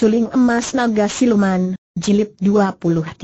Suling Emas Naga Siluman, Jilid 23.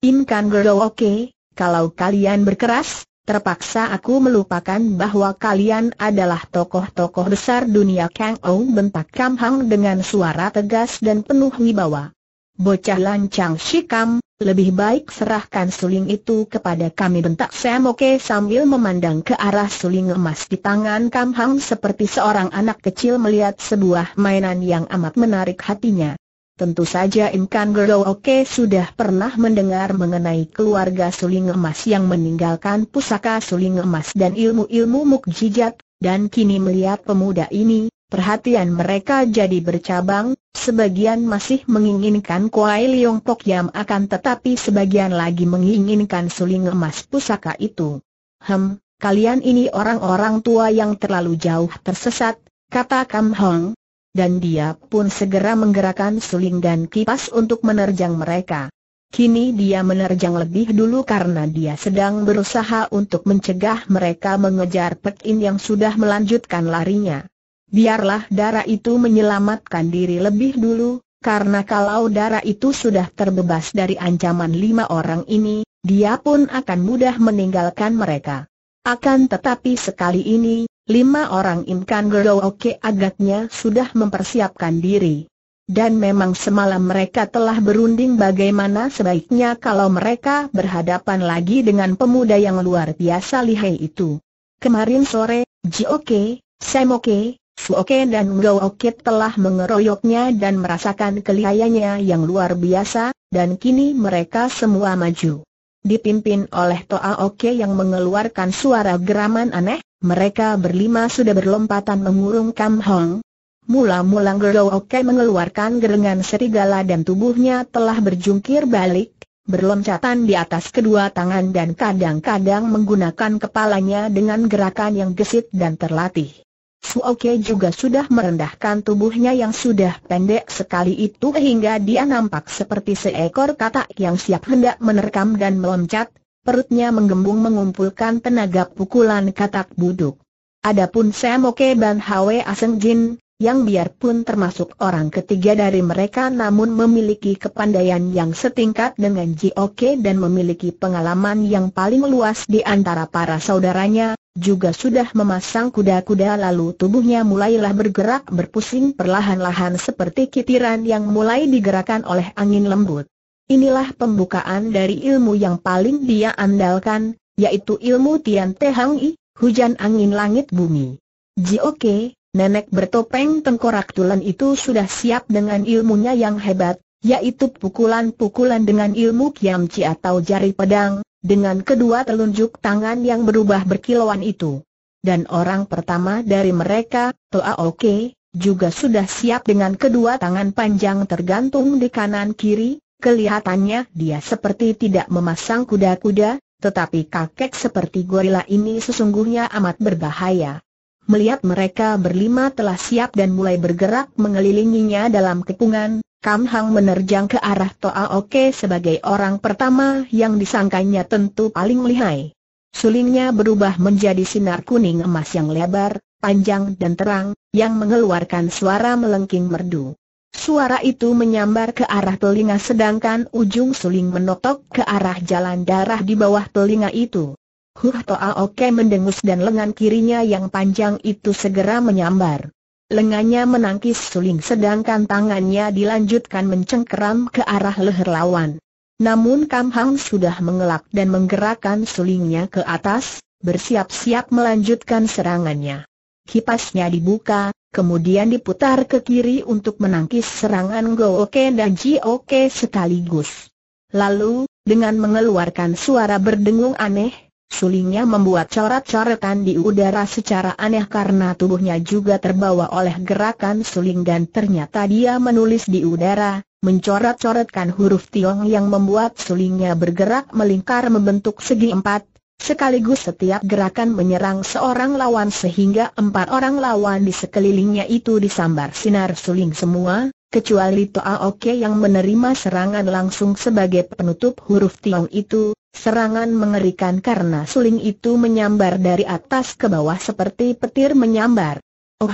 Imkan Gero Oke, kalau kalian berkeras, terpaksa aku melupakan bahwa kalian adalah tokoh-tokoh besar dunia Kang Ong bentak Kam Hang dengan suara tegas dan penuh wibawa. Bocah lancang Shikam, lebih baik serahkan suling itu kepada kami bentak Sam Oke sambil memandang ke arah suling emas di tangan Kam Hang seperti seorang anak kecil melihat sebuah mainan yang amat menarik hatinya. Tentu saja Imkan Oke sudah pernah mendengar mengenai keluarga suling emas yang meninggalkan pusaka suling emas dan ilmu-ilmu mukjizat, dan kini melihat pemuda ini, Perhatian mereka jadi bercabang, sebagian masih menginginkan Kuai Liong Pok Yam akan tetapi sebagian lagi menginginkan suling emas pusaka itu. Hem, kalian ini orang-orang tua yang terlalu jauh tersesat, kata Kam Hong. Dan dia pun segera menggerakkan suling dan kipas untuk menerjang mereka. Kini dia menerjang lebih dulu karena dia sedang berusaha untuk mencegah mereka mengejar Pek In yang sudah melanjutkan larinya biarlah darah itu menyelamatkan diri lebih dulu, karena kalau darah itu sudah terbebas dari ancaman lima orang ini, dia pun akan mudah meninggalkan mereka. Akan tetapi sekali ini, lima orang Imkan Gerooke agaknya sudah mempersiapkan diri. Dan memang semalam mereka telah berunding bagaimana sebaiknya kalau mereka berhadapan lagi dengan pemuda yang luar biasa lihai itu. Kemarin sore, Jioke, Semoke, Oke dan Gao Gookit telah mengeroyoknya dan merasakan kelihayanya yang luar biasa, dan kini mereka semua maju. Dipimpin oleh Toa Oke yang mengeluarkan suara geraman aneh, mereka berlima sudah berlompatan mengurung Kam Hong. Mula-mula Gao Oke mengeluarkan gerengan serigala dan tubuhnya telah berjungkir balik, berloncatan di atas kedua tangan dan kadang-kadang menggunakan kepalanya dengan gerakan yang gesit dan terlatih. Fuoke juga sudah merendahkan tubuhnya yang sudah pendek sekali itu hingga dia nampak seperti seekor katak yang siap hendak menerkam dan meloncat, perutnya menggembung mengumpulkan tenaga pukulan katak buduk. Adapun Semoke Ban Hwe Aseng Jin, yang biarpun termasuk orang ketiga dari mereka namun memiliki kepandaian yang setingkat dengan Jioke dan memiliki pengalaman yang paling luas di antara para saudaranya, juga sudah memasang kuda-kuda lalu tubuhnya mulailah bergerak berpusing perlahan-lahan seperti kitiran yang mulai digerakkan oleh angin lembut. Inilah pembukaan dari ilmu yang paling dia andalkan, yaitu ilmu Tian Te Hang I, hujan angin langit bumi. Jioke, nenek bertopeng tengkorak tulen itu sudah siap dengan ilmunya yang hebat, yaitu pukulan-pukulan dengan ilmu kiamci atau jari pedang, dengan kedua telunjuk tangan yang berubah berkilauan itu. Dan orang pertama dari mereka, Toa Oke, juga sudah siap dengan kedua tangan panjang tergantung di kanan kiri, kelihatannya dia seperti tidak memasang kuda-kuda, tetapi kakek seperti gorila ini sesungguhnya amat berbahaya. Melihat mereka berlima telah siap dan mulai bergerak mengelilinginya dalam kepungan, Kam Hang menerjang ke arah Toa Oke sebagai orang pertama yang disangkanya tentu paling lihai. Sulingnya berubah menjadi sinar kuning emas yang lebar, panjang dan terang, yang mengeluarkan suara melengking merdu. Suara itu menyambar ke arah telinga sedangkan ujung suling menotok ke arah jalan darah di bawah telinga itu. Huh Toa ah, Oke mendengus dan lengan kirinya yang panjang itu segera menyambar. Lengannya menangkis suling sedangkan tangannya dilanjutkan mencengkeram ke arah leher lawan. Namun Kam Hang sudah mengelak dan menggerakkan sulingnya ke atas, bersiap-siap melanjutkan serangannya. Kipasnya dibuka, kemudian diputar ke kiri untuk menangkis serangan Go Oke dan Ji Oke sekaligus. Lalu, dengan mengeluarkan suara berdengung aneh, Sulingnya membuat coret-coretan di udara secara aneh karena tubuhnya juga terbawa oleh gerakan suling dan ternyata dia menulis di udara, mencoret-coretkan huruf Tiong yang membuat sulingnya bergerak melingkar membentuk segi empat, sekaligus setiap gerakan menyerang seorang lawan sehingga empat orang lawan di sekelilingnya itu disambar sinar suling semua, kecuali Toa Oke yang menerima serangan langsung sebagai penutup huruf Tiong itu, Serangan mengerikan karena suling itu menyambar dari atas ke bawah seperti petir menyambar. Oh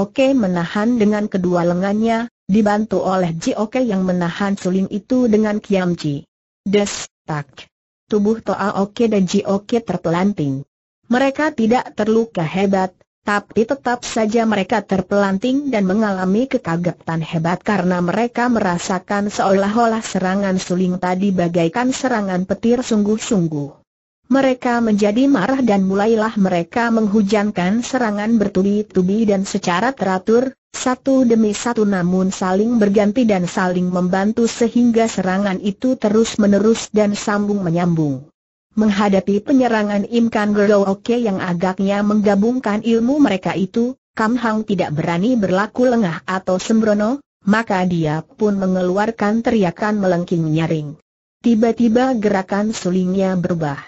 Oke menahan dengan kedua lengannya, dibantu oleh Ji Oke yang menahan suling itu dengan Kiam Ji. Des, tak. Tubuh Toa Oke dan Ji Oke terpelanting. Mereka tidak terluka hebat, tapi tetap saja mereka terpelanting dan mengalami kekagetan hebat karena mereka merasakan seolah-olah serangan suling tadi bagaikan serangan petir sungguh-sungguh. Mereka menjadi marah dan mulailah mereka menghujankan serangan bertubi-tubi dan secara teratur, satu demi satu namun saling berganti dan saling membantu sehingga serangan itu terus-menerus dan sambung-menyambung. Menghadapi penyerangan Imkan Oke yang agaknya menggabungkan ilmu mereka itu, Kam Hang tidak berani berlaku lengah atau sembrono, maka dia pun mengeluarkan teriakan melengking nyaring. Tiba-tiba gerakan sulingnya berubah.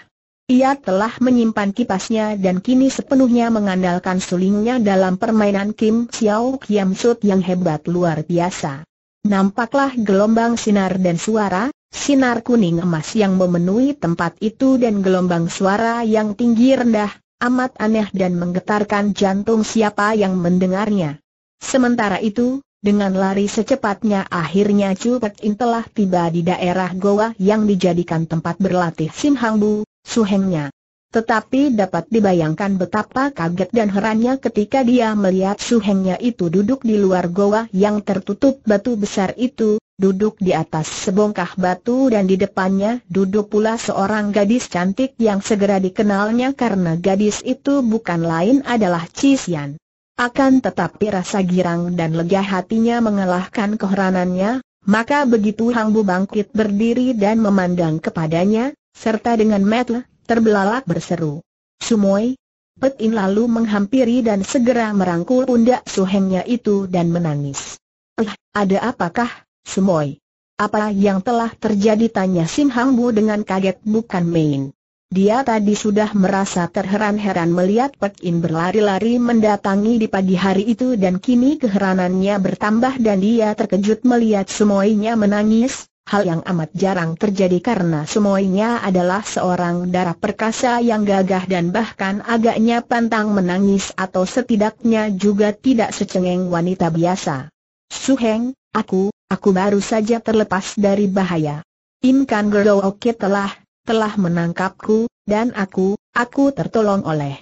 Ia telah menyimpan kipasnya dan kini sepenuhnya mengandalkan sulingnya dalam permainan Kim Xiao Kiam Sut yang hebat luar biasa. Nampaklah gelombang sinar dan suara, Sinar kuning emas yang memenuhi tempat itu dan gelombang suara yang tinggi rendah, amat aneh dan menggetarkan jantung siapa yang mendengarnya. Sementara itu, dengan lari secepatnya akhirnya Chu Pek In telah tiba di daerah goa yang dijadikan tempat berlatih Sim Hang Bu, suhengnya. Tetapi dapat dibayangkan betapa kaget dan herannya ketika dia melihat suhengnya itu duduk di luar goa yang tertutup batu besar itu, duduk di atas sebongkah batu dan di depannya duduk pula seorang gadis cantik yang segera dikenalnya karena gadis itu bukan lain adalah Cisian. Akan tetapi rasa girang dan lega hatinya mengalahkan keheranannya, maka begitu Hang Bu bangkit berdiri dan memandang kepadanya, serta dengan metle terbelalak berseru. Sumoi! Petin lalu menghampiri dan segera merangkul pundak suhengnya itu dan menangis. Eh, ada apakah, Sumoi? Apa yang telah terjadi tanya Sim Hang Bu dengan kaget bukan main. Dia tadi sudah merasa terheran-heran melihat Pek In berlari-lari mendatangi di pagi hari itu dan kini keheranannya bertambah dan dia terkejut melihat semuanya menangis, hal yang amat jarang terjadi karena semuanya adalah seorang darah perkasa yang gagah dan bahkan agaknya pantang menangis atau setidaknya juga tidak secengeng wanita biasa. Suheng, aku, aku baru saja terlepas dari bahaya. Imkan Gerooke telah, telah menangkapku, dan aku, aku tertolong oleh.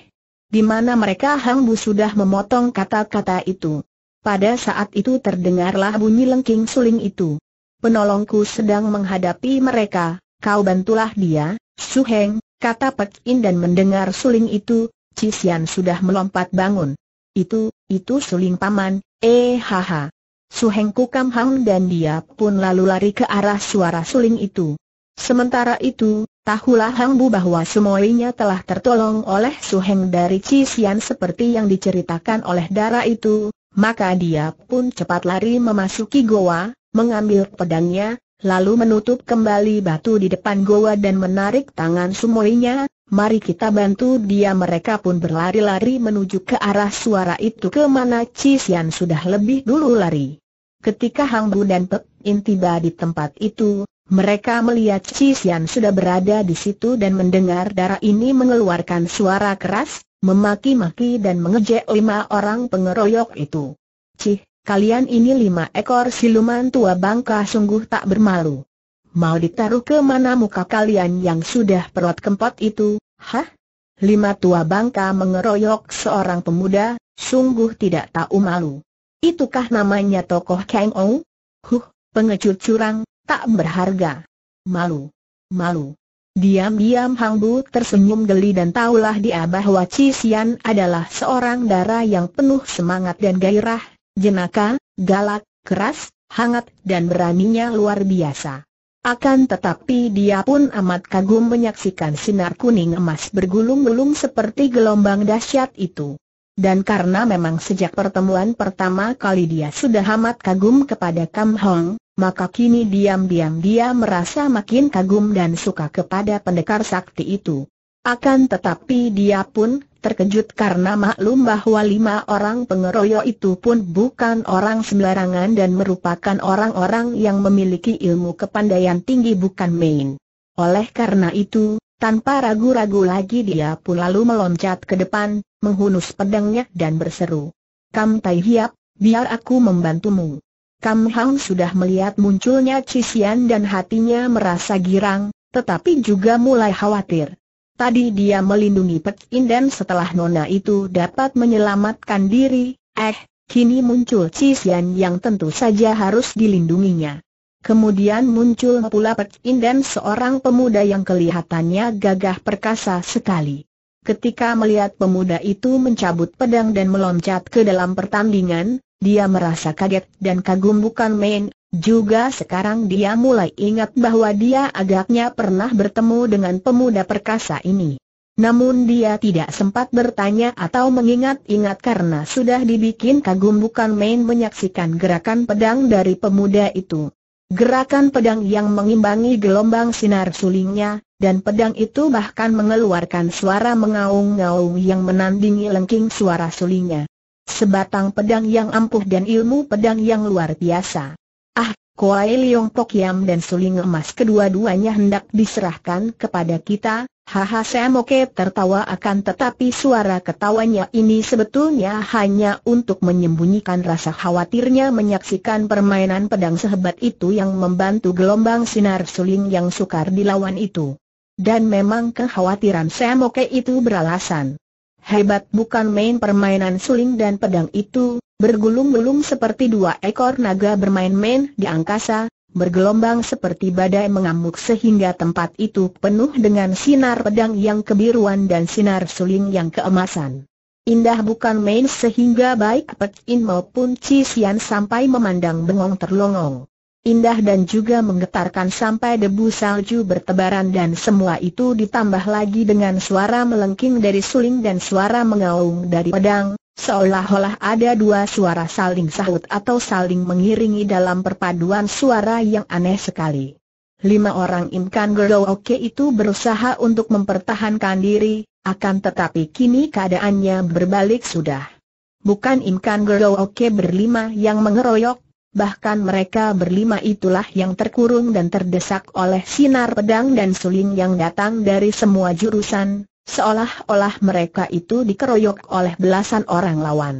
Di mana mereka Hang Bu sudah memotong kata-kata itu. Pada saat itu terdengarlah bunyi lengking suling itu. Penolongku sedang menghadapi mereka, kau bantulah dia, Su Heng, kata Pek In dan mendengar suling itu, Cisian sudah melompat bangun. Itu, itu suling paman, eh haha. Su Heng Kukam Hang dan dia pun lalu lari ke arah suara suling itu. Sementara itu, tahulah Hang Bu bahwa semuanya telah tertolong oleh Su Heng dari Cisian seperti yang diceritakan oleh darah itu, maka dia pun cepat lari memasuki goa, mengambil pedangnya, lalu menutup kembali batu di depan goa dan menarik tangan sumoinya, mari kita bantu dia mereka pun berlari-lari menuju ke arah suara itu kemana Cisian sudah lebih dulu lari. Ketika Hang Bu dan Pek In tiba di tempat itu, mereka melihat Cisian sudah berada di situ dan mendengar darah ini mengeluarkan suara keras, memaki-maki dan mengejek lima orang pengeroyok itu. Cih, kalian ini lima ekor siluman tua bangka sungguh tak bermalu. Mau ditaruh ke mana muka kalian yang sudah perut kempot itu, hah? Lima tua bangka mengeroyok seorang pemuda, sungguh tidak tahu malu. Itukah namanya tokoh Kang Ou? Huh, pengecut curang, tak berharga. Malu. Malu. Diam-diam Hang Bu tersenyum geli dan tahulah dia bahwa Cixian adalah seorang darah yang penuh semangat dan gairah, jenaka, galak, keras, hangat dan beraninya luar biasa. Akan tetapi dia pun amat kagum menyaksikan sinar kuning emas bergulung-gulung seperti gelombang dahsyat itu. Dan karena memang sejak pertemuan pertama kali dia sudah amat kagum kepada Kam Hong, maka kini diam-diam dia merasa makin kagum dan suka kepada pendekar sakti itu. Akan tetapi dia pun terkejut karena maklum bahwa lima orang pengeroyok itu pun bukan orang sembarangan dan merupakan orang-orang yang memiliki ilmu kepandaian tinggi bukan main. Oleh karena itu, tanpa ragu-ragu lagi dia pun lalu meloncat ke depan, menghunus pedangnya dan berseru. Kam Tai Hiap, biar aku membantumu. Kam Hang sudah melihat munculnya Cisian dan hatinya merasa girang, tetapi juga mulai khawatir. Tadi dia melindungi Pek Inden setelah nona itu dapat menyelamatkan diri, eh, kini muncul Cisian yang tentu saja harus dilindunginya. Kemudian muncul pula Pek Inden seorang pemuda yang kelihatannya gagah perkasa sekali. Ketika melihat pemuda itu mencabut pedang dan meloncat ke dalam pertandingan, dia merasa kaget dan kagum bukan main, juga sekarang dia mulai ingat bahwa dia agaknya pernah bertemu dengan pemuda perkasa ini. Namun dia tidak sempat bertanya atau mengingat-ingat karena sudah dibikin kagum bukan main menyaksikan gerakan pedang dari pemuda itu. Gerakan pedang yang mengimbangi gelombang sinar sulingnya, dan pedang itu bahkan mengeluarkan suara mengaung-ngaung yang menandingi lengking suara sulingnya. Sebatang pedang yang ampuh dan ilmu pedang yang luar biasa. Ah, Koai Leong Tok Yam dan suling emas kedua-duanya hendak diserahkan kepada kita, haha Samoke tertawa akan tetapi suara ketawanya ini sebetulnya hanya untuk menyembunyikan rasa khawatirnya menyaksikan permainan pedang sehebat itu yang membantu gelombang sinar suling yang sukar dilawan itu. Dan memang kekhawatiran Samoke itu beralasan. Hebat bukan main permainan suling dan pedang itu, bergulung-gulung seperti dua ekor naga bermain-main di angkasa, bergelombang seperti badai mengamuk sehingga tempat itu penuh dengan sinar pedang yang kebiruan dan sinar suling yang keemasan. Indah bukan main sehingga baik Pek In maupun Cisian sampai memandang bengong terlongong. Indah dan juga menggetarkan sampai debu salju bertebaran dan semua itu ditambah lagi dengan suara melengking dari suling dan suara mengaung dari pedang, Seolah-olah ada dua suara saling sahut atau saling mengiringi dalam perpaduan suara yang aneh sekali. Lima orang imkan Gerooke itu berusaha untuk mempertahankan diri, akan tetapi kini keadaannya berbalik sudah. Bukan imkan Gerooke berlima yang mengeroyok, bahkan mereka berlima itulah yang terkurung dan terdesak oleh sinar pedang dan suling yang datang dari semua jurusan, Seolah-olah mereka itu dikeroyok oleh belasan orang lawan.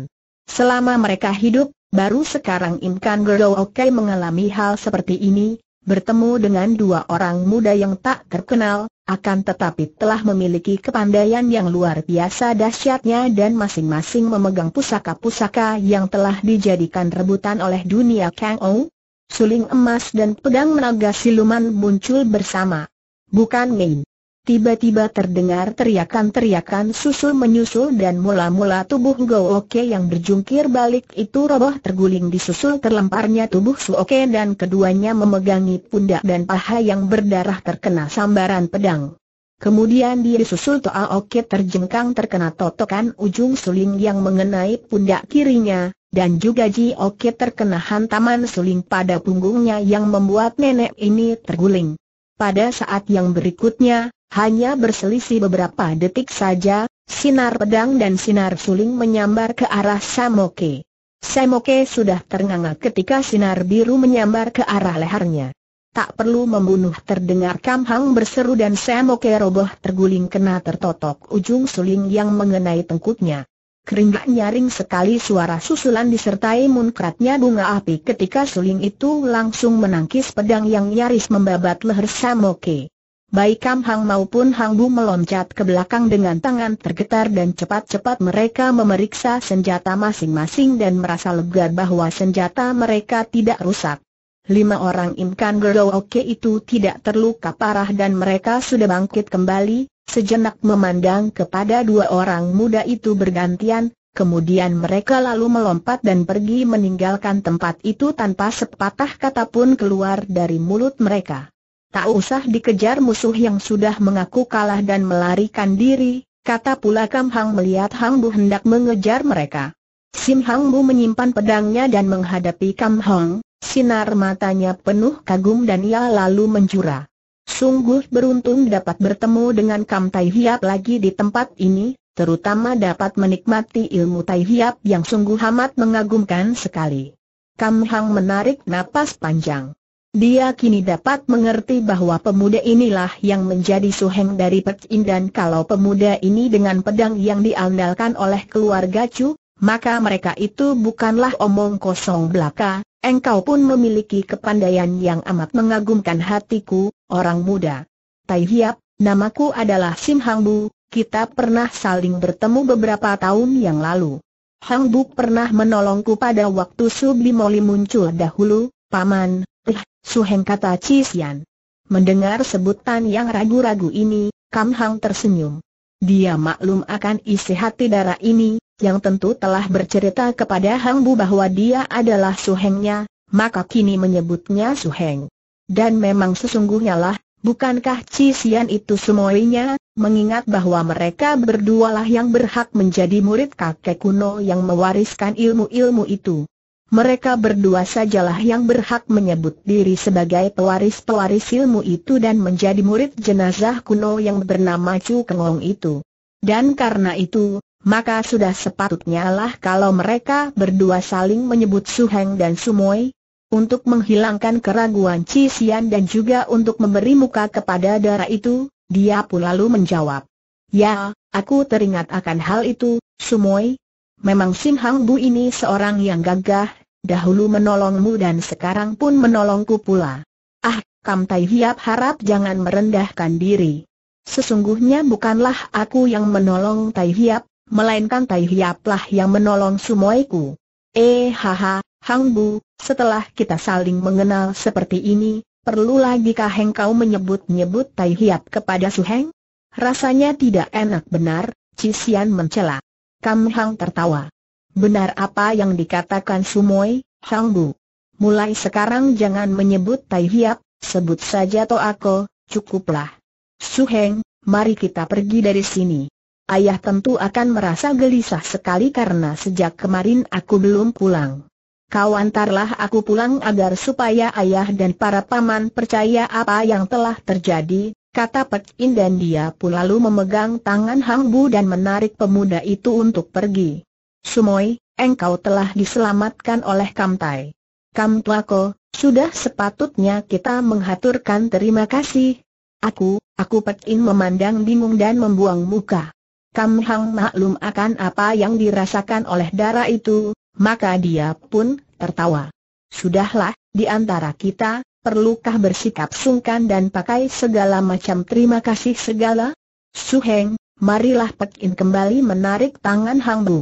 Selama mereka hidup, baru sekarang Imkan Gerdo mengalami hal seperti ini, bertemu dengan dua orang muda yang tak terkenal, akan tetapi telah memiliki kepandaian yang luar biasa dahsyatnya dan masing-masing memegang pusaka-pusaka yang telah dijadikan rebutan oleh dunia Kang Ou. Suling emas dan pedang menaga siluman muncul bersama. Bukan main. Tiba-tiba terdengar teriakan-teriakan susul menyusul dan mula-mula tubuh Go Oke yang berjungkir balik itu roboh terguling disusul terlemparnya tubuh Su Oke dan keduanya memegangi pundak dan paha yang berdarah terkena sambaran pedang. Kemudian dia disusul Toa Oke terjengkang terkena totokan ujung suling yang mengenai pundak kirinya, dan juga Ji Oke terkena hantaman suling pada punggungnya yang membuat nenek ini terguling. Pada saat yang berikutnya, hanya berselisih beberapa detik saja, sinar pedang dan sinar suling menyambar ke arah Samoke. Samoke sudah ternganga ketika sinar biru menyambar ke arah lehernya. Tak perlu membunuh terdengar Kamhang berseru dan Samoke roboh terguling kena tertotok ujung suling yang mengenai tengkuknya. Keringat nyaring sekali suara susulan disertai munkratnya bunga api ketika suling itu langsung menangkis pedang yang nyaris membabat leher Samoke. Baik Kam Hang maupun Hang Bu meloncat ke belakang dengan tangan tergetar dan cepat-cepat mereka memeriksa senjata masing-masing dan merasa lega bahwa senjata mereka tidak rusak. Lima orang imkan Oke itu tidak terluka parah dan mereka sudah bangkit kembali, sejenak memandang kepada dua orang muda itu bergantian, kemudian mereka lalu melompat dan pergi meninggalkan tempat itu tanpa sepatah kata pun keluar dari mulut mereka. Tak usah dikejar musuh yang sudah mengaku kalah dan melarikan diri, kata pula Kam Hang melihat Hang Bu hendak mengejar mereka. Sim Hang Bu menyimpan pedangnya dan menghadapi Kam Hang, sinar matanya penuh kagum dan ia lalu menjura. Sungguh beruntung dapat bertemu dengan Kam Tai Hiap lagi di tempat ini, terutama dapat menikmati ilmu Tai Hiap yang sungguh amat mengagumkan sekali. Kam Hang menarik napas panjang. Dia kini dapat mengerti bahwa pemuda inilah yang menjadi suheng dari In dan kalau pemuda ini dengan pedang yang diandalkan oleh keluarga Chu, maka mereka itu bukanlah omong kosong belaka, engkau pun memiliki kepandaian yang amat mengagumkan hatiku, orang muda. Tai Hiap, namaku adalah Sim Hang Bu, kita pernah saling bertemu beberapa tahun yang lalu. Hang Bu pernah menolongku pada waktu Sublimoli muncul dahulu, Paman, eh, Suheng kata Cisian. Mendengar sebutan yang ragu-ragu ini, Kam Hang tersenyum. Dia maklum akan isi hati darah ini, yang tentu telah bercerita kepada Hang Bu bahwa dia adalah Suhengnya, maka kini menyebutnya Suheng. Dan memang sesungguhnya lah, bukankah Cisian itu semuanya, mengingat bahwa mereka berdualah yang berhak menjadi murid kakek kuno yang mewariskan ilmu-ilmu itu mereka berdua sajalah yang berhak menyebut diri sebagai pewaris-pewaris ilmu itu dan menjadi murid jenazah kuno yang bernama Chu Kengong itu. Dan karena itu, maka sudah sepatutnya lah kalau mereka berdua saling menyebut Su Heng dan Sumoi. untuk menghilangkan keraguan Chi Xian dan juga untuk memberi muka kepada darah itu, dia pun lalu menjawab. Ya, aku teringat akan hal itu, Sumoi." Memang Sim Hang Bu ini seorang yang gagah, dahulu menolongmu dan sekarang pun menolongku pula. Ah, Kam Tai Hiap harap jangan merendahkan diri. Sesungguhnya bukanlah aku yang menolong Tai Hiap, melainkan Tai Hiaplah yang menolong sumoiku. Eh haha, Hang Bu, setelah kita saling mengenal seperti ini, perlu lagi lagikah engkau menyebut-nyebut Tai Hiap kepada Su Heng? Rasanya tidak enak benar, Cisian mencela. Kam Hang tertawa. Benar apa yang dikatakan Sumoy, Hang Bu. Mulai sekarang jangan menyebut Tai Hiap, sebut saja Toako, cukuplah. Su Heng, mari kita pergi dari sini. Ayah tentu akan merasa gelisah sekali karena sejak kemarin aku belum pulang. Kau antarlah aku pulang agar supaya ayah dan para paman percaya apa yang telah terjadi, kata Pek In dan dia pun lalu memegang tangan Hang Bu dan menarik pemuda itu untuk pergi. Sumoi, engkau telah diselamatkan oleh Kam Tai. Kam Tuako, sudah sepatutnya kita menghaturkan terima kasih. Aku, aku Pek In memandang bingung dan membuang muka. Kam Hang maklum akan apa yang dirasakan oleh darah itu, maka dia pun tertawa. Sudahlah, di antara kita, perlukah bersikap sungkan dan pakai segala macam terima kasih segala? Su Heng, marilah Pekin kembali menarik tangan Hang Bu.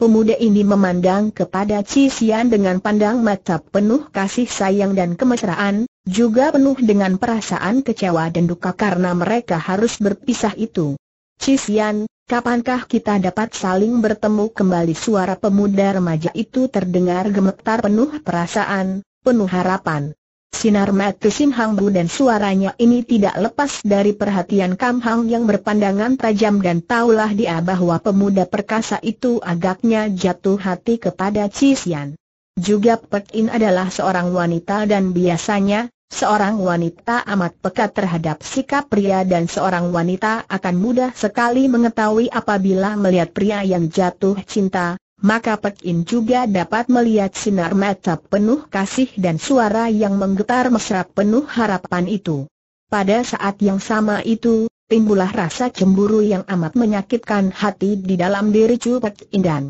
Pemuda ini memandang kepada Chi Xian dengan pandang mata penuh kasih sayang dan kemesraan, juga penuh dengan perasaan kecewa dan duka karena mereka harus berpisah itu. Chi Xian, kapankah kita dapat saling bertemu kembali suara pemuda remaja itu terdengar gemetar penuh perasaan, penuh harapan. Sinar mata Sim Hang Bu dan suaranya ini tidak lepas dari perhatian Kam Hang yang berpandangan tajam dan taulah dia bahwa pemuda perkasa itu agaknya jatuh hati kepada Cisian. Juga Pek In adalah seorang wanita dan biasanya, seorang wanita amat peka terhadap sikap pria dan seorang wanita akan mudah sekali mengetahui apabila melihat pria yang jatuh cinta, maka Pek In juga dapat melihat sinar mata penuh kasih dan suara yang menggetar mesra penuh harapan itu. Pada saat yang sama itu, timbulah rasa cemburu yang amat menyakitkan hati di dalam diri Chu Pek In dan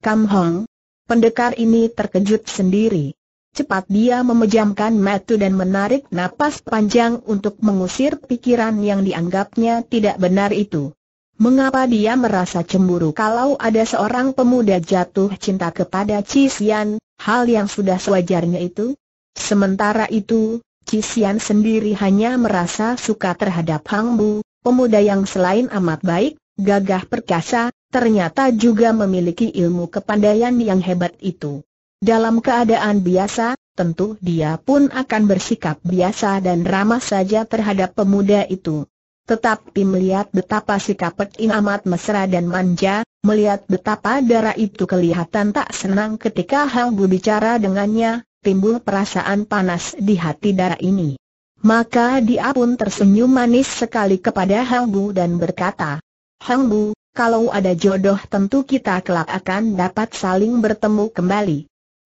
Kam Hong. Pendekar ini terkejut sendiri. Cepat dia memejamkan mata dan menarik napas panjang untuk mengusir pikiran yang dianggapnya tidak benar itu. Mengapa dia merasa cemburu kalau ada seorang pemuda jatuh cinta kepada Cisian, hal yang sudah sewajarnya itu? Sementara itu, Cisian sendiri hanya merasa suka terhadap Hang Bu, pemuda yang selain amat baik, gagah perkasa, ternyata juga memiliki ilmu kepandaian yang hebat itu. Dalam keadaan biasa, tentu dia pun akan bersikap biasa dan ramah saja terhadap pemuda itu. Tetapi melihat betapa sikap Pek amat mesra dan manja, melihat betapa darah itu kelihatan tak senang ketika Hang Bu bicara dengannya, timbul perasaan panas di hati darah ini. Maka dia pun tersenyum manis sekali kepada Hang Bu dan berkata, Hang Bu, kalau ada jodoh tentu kita kelak akan dapat saling bertemu kembali.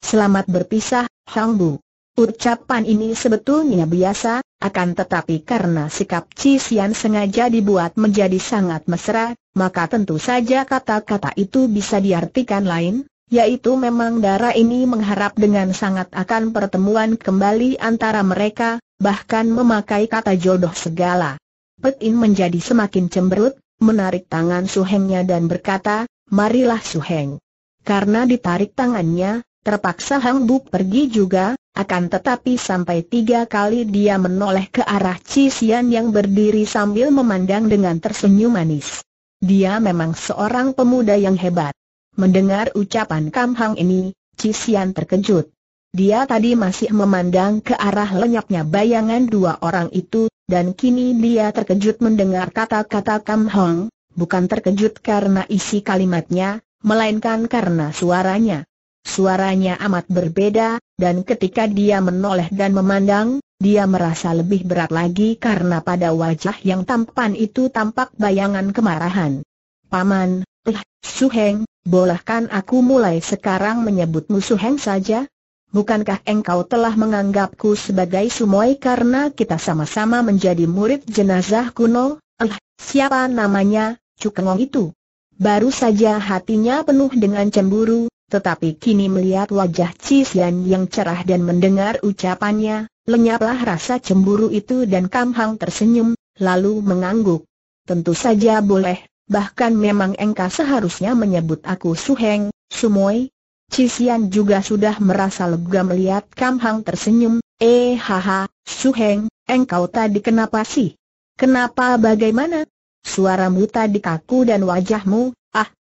Selamat berpisah, Hang Bu. Ucapan ini sebetulnya biasa, akan tetapi karena sikap Cisian sengaja dibuat menjadi sangat mesra, maka tentu saja kata-kata itu bisa diartikan lain, yaitu memang darah ini mengharap dengan sangat akan pertemuan kembali antara mereka, bahkan memakai kata jodoh segala. Petin menjadi semakin cemberut, menarik tangan Suhengnya dan berkata, marilah Suheng. Karena ditarik tangannya, Terpaksa Hang Bu pergi juga, akan tetapi sampai tiga kali dia menoleh ke arah Cisian yang berdiri sambil memandang dengan tersenyum manis. Dia memang seorang pemuda yang hebat. Mendengar ucapan Kam Hang ini, Cisian terkejut. Dia tadi masih memandang ke arah lenyapnya bayangan dua orang itu, dan kini dia terkejut mendengar kata-kata Kam Hang, bukan terkejut karena isi kalimatnya, melainkan karena suaranya. Suaranya amat berbeda, dan ketika dia menoleh dan memandang, dia merasa lebih berat lagi karena pada wajah yang tampan itu tampak bayangan kemarahan. Paman, eh, Suheng, bolehkan aku mulai sekarang menyebutmu Suheng saja? Bukankah engkau telah menganggapku sebagai sumoi karena kita sama-sama menjadi murid jenazah kuno? Eh, siapa namanya, Cukengong itu? Baru saja hatinya penuh dengan cemburu, tetapi kini melihat wajah Cisian yang cerah dan mendengar ucapannya, lenyaplah rasa cemburu itu dan Kam Hang tersenyum, lalu mengangguk. Tentu saja boleh, bahkan memang engkau seharusnya menyebut aku Suheng, Sumoy. Cisian juga sudah merasa lega melihat Kam Hang tersenyum, eh haha, Suheng, engkau tadi kenapa sih? Kenapa bagaimana? Suaramu tadi kaku dan wajahmu,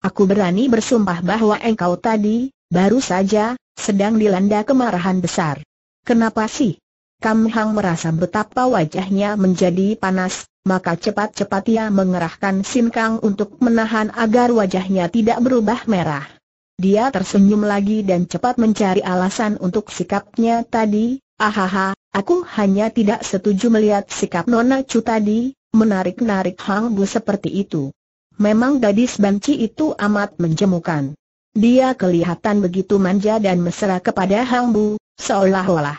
Aku berani bersumpah bahwa engkau tadi, baru saja, sedang dilanda kemarahan besar. Kenapa sih? Kam Hang merasa betapa wajahnya menjadi panas, maka cepat-cepat ia mengerahkan Sin Kang untuk menahan agar wajahnya tidak berubah merah. Dia tersenyum lagi dan cepat mencari alasan untuk sikapnya tadi, ahaha, aku hanya tidak setuju melihat sikap Nona Chu tadi, menarik-narik Hang Bu seperti itu. Memang gadis banci itu amat menjemukan. Dia kelihatan begitu manja dan mesra kepada Hang Bu, seolah-olah.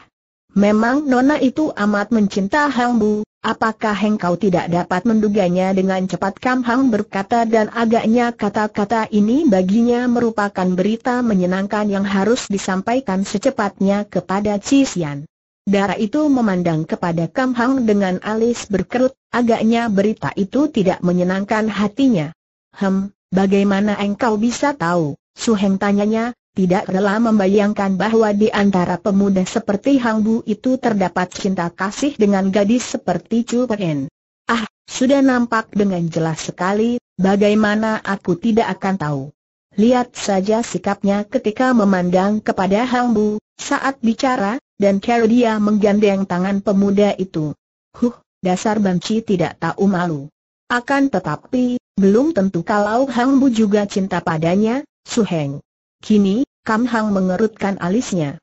Memang Nona itu amat mencinta Hang Bu, apakah engkau tidak dapat menduganya dengan cepat Kam Hang berkata dan agaknya kata-kata ini baginya merupakan berita menyenangkan yang harus disampaikan secepatnya kepada Cisian. Darah itu memandang kepada Kam Hang dengan alis berkerut, agaknya berita itu tidak menyenangkan hatinya. Hem, bagaimana engkau bisa tahu? Suheng tanyanya, tidak rela membayangkan bahwa di antara pemuda seperti Hang Bu itu terdapat cinta kasih dengan gadis seperti Chu Pen. Ah, sudah nampak dengan jelas sekali, bagaimana aku tidak akan tahu. Lihat saja sikapnya ketika memandang kepada Hang Bu, saat bicara, dan cara dia menggandeng tangan pemuda itu. Huh, dasar banci tidak tahu malu. Akan tetapi, belum tentu kalau Hang Bu juga cinta padanya, Su Heng. Kini, Kam Hang mengerutkan alisnya.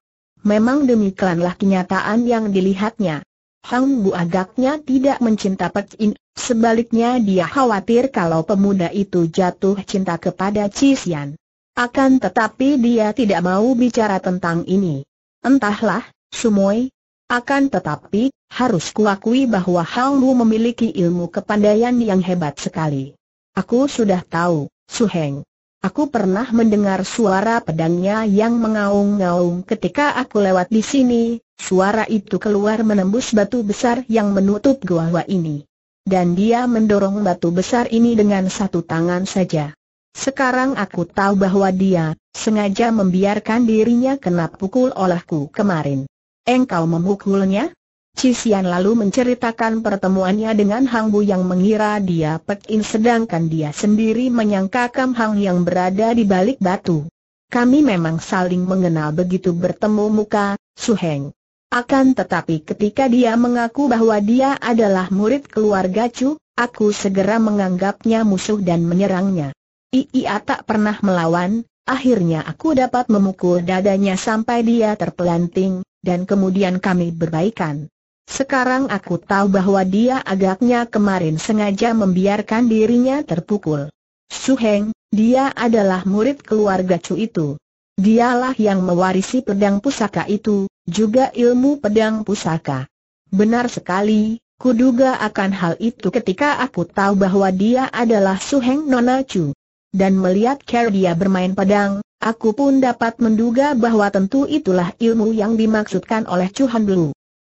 Memang demikianlah kenyataan yang dilihatnya. Hang Bu agaknya tidak mencinta Pek In, sebaliknya dia khawatir kalau pemuda itu jatuh cinta kepada Cisian. Akan tetapi dia tidak mau bicara tentang ini. Entahlah, Sumoy. Akan tetapi, harus kuakui bahwa Hang memiliki ilmu kepandaian yang hebat sekali. Aku sudah tahu, Su Heng. Aku pernah mendengar suara pedangnya yang mengaung-ngaung ketika aku lewat di sini, suara itu keluar menembus batu besar yang menutup gua ini. Dan dia mendorong batu besar ini dengan satu tangan saja. Sekarang aku tahu bahwa dia, sengaja membiarkan dirinya kena pukul olehku kemarin. Engkau memukulnya? Cisian lalu menceritakan pertemuannya dengan Hang Bu yang mengira dia Pek sedangkan dia sendiri menyangka Kam Hang yang berada di balik batu. Kami memang saling mengenal begitu bertemu muka, Su Heng. Akan tetapi ketika dia mengaku bahwa dia adalah murid keluarga Chu, aku segera menganggapnya musuh dan menyerangnya. Ia tak pernah melawan, akhirnya aku dapat memukul dadanya sampai dia terpelanting, dan kemudian kami berbaikan. Sekarang aku tahu bahwa dia agaknya kemarin sengaja membiarkan dirinya terpukul. Suheng, dia adalah murid keluarga Chu itu. Dialah yang mewarisi pedang pusaka itu, juga ilmu pedang pusaka. Benar sekali, kuduga akan hal itu ketika aku tahu bahwa dia adalah Suheng Nona Chu dan melihat cara dia bermain pedang, aku pun dapat menduga bahwa tentu itulah ilmu yang dimaksudkan oleh Han Blu.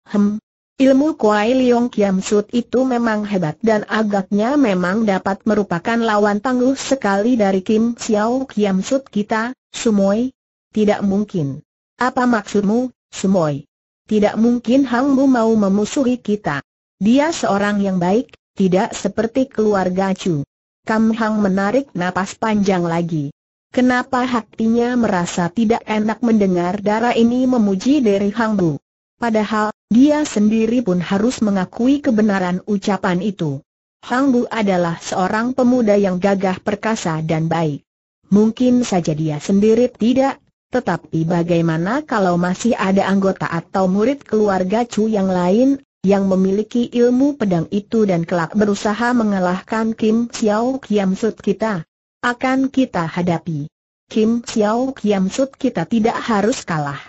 Hem, ilmu Kuai Leong Kiam Sut itu memang hebat dan agaknya memang dapat merupakan lawan tangguh sekali dari Kim Xiao Kiam Sut kita, Sumoy. Tidak mungkin. Apa maksudmu, Sumoy? Tidak mungkin Hang Bu mau memusuhi kita. Dia seorang yang baik, tidak seperti keluarga Chu. Kam Hang menarik napas panjang lagi. Kenapa hatinya merasa tidak enak mendengar darah ini memuji dari Hang Bu? Padahal, dia sendiri pun harus mengakui kebenaran ucapan itu. Hang Bu adalah seorang pemuda yang gagah perkasa dan baik. Mungkin saja dia sendiri tidak, tetapi bagaimana kalau masih ada anggota atau murid keluarga Chu yang lain yang memiliki ilmu pedang itu dan kelak berusaha mengalahkan Kim Xiao Kiam Sut kita. Akan kita hadapi. Kim Xiao Kiam Sut kita tidak harus kalah.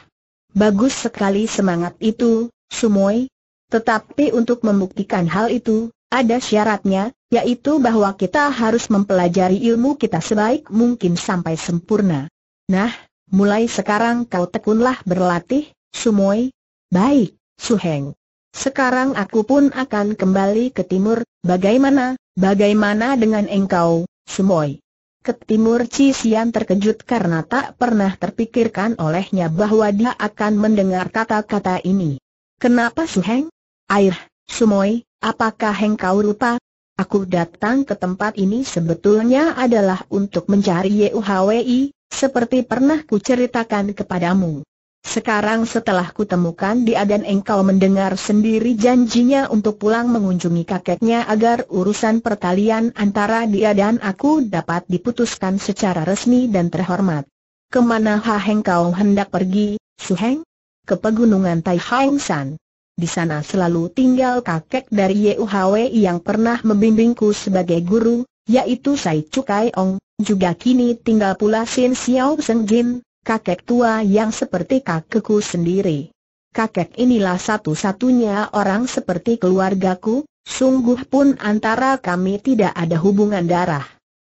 Bagus sekali semangat itu, Sumoy. Tetapi untuk membuktikan hal itu, ada syaratnya, yaitu bahwa kita harus mempelajari ilmu kita sebaik mungkin sampai sempurna. Nah, mulai sekarang kau tekunlah berlatih, Sumoy. Baik, Suheng. Sekarang aku pun akan kembali ke timur, bagaimana, bagaimana dengan engkau, Sumoy? Ke timur Cisian terkejut karena tak pernah terpikirkan olehnya bahwa dia akan mendengar kata-kata ini. Kenapa Suheng? Air, Sumoy, apakah engkau lupa? Aku datang ke tempat ini sebetulnya adalah untuk mencari YUHWI, seperti pernah ceritakan kepadamu. Sekarang setelah kutemukan dia dan engkau mendengar sendiri janjinya untuk pulang mengunjungi kakeknya agar urusan pertalian antara dia dan aku dapat diputuskan secara resmi dan terhormat. Kemana ha kau hendak pergi, Suheng? Ke pegunungan Tai Hang San. Di sana selalu tinggal kakek dari YUHW yang pernah membimbingku sebagai guru, yaitu Sai Chukai Ong, juga kini tinggal pula Sin Xiao Seng Jin, kakek tua yang seperti kakekku sendiri. Kakek inilah satu-satunya orang seperti keluargaku, sungguh pun antara kami tidak ada hubungan darah.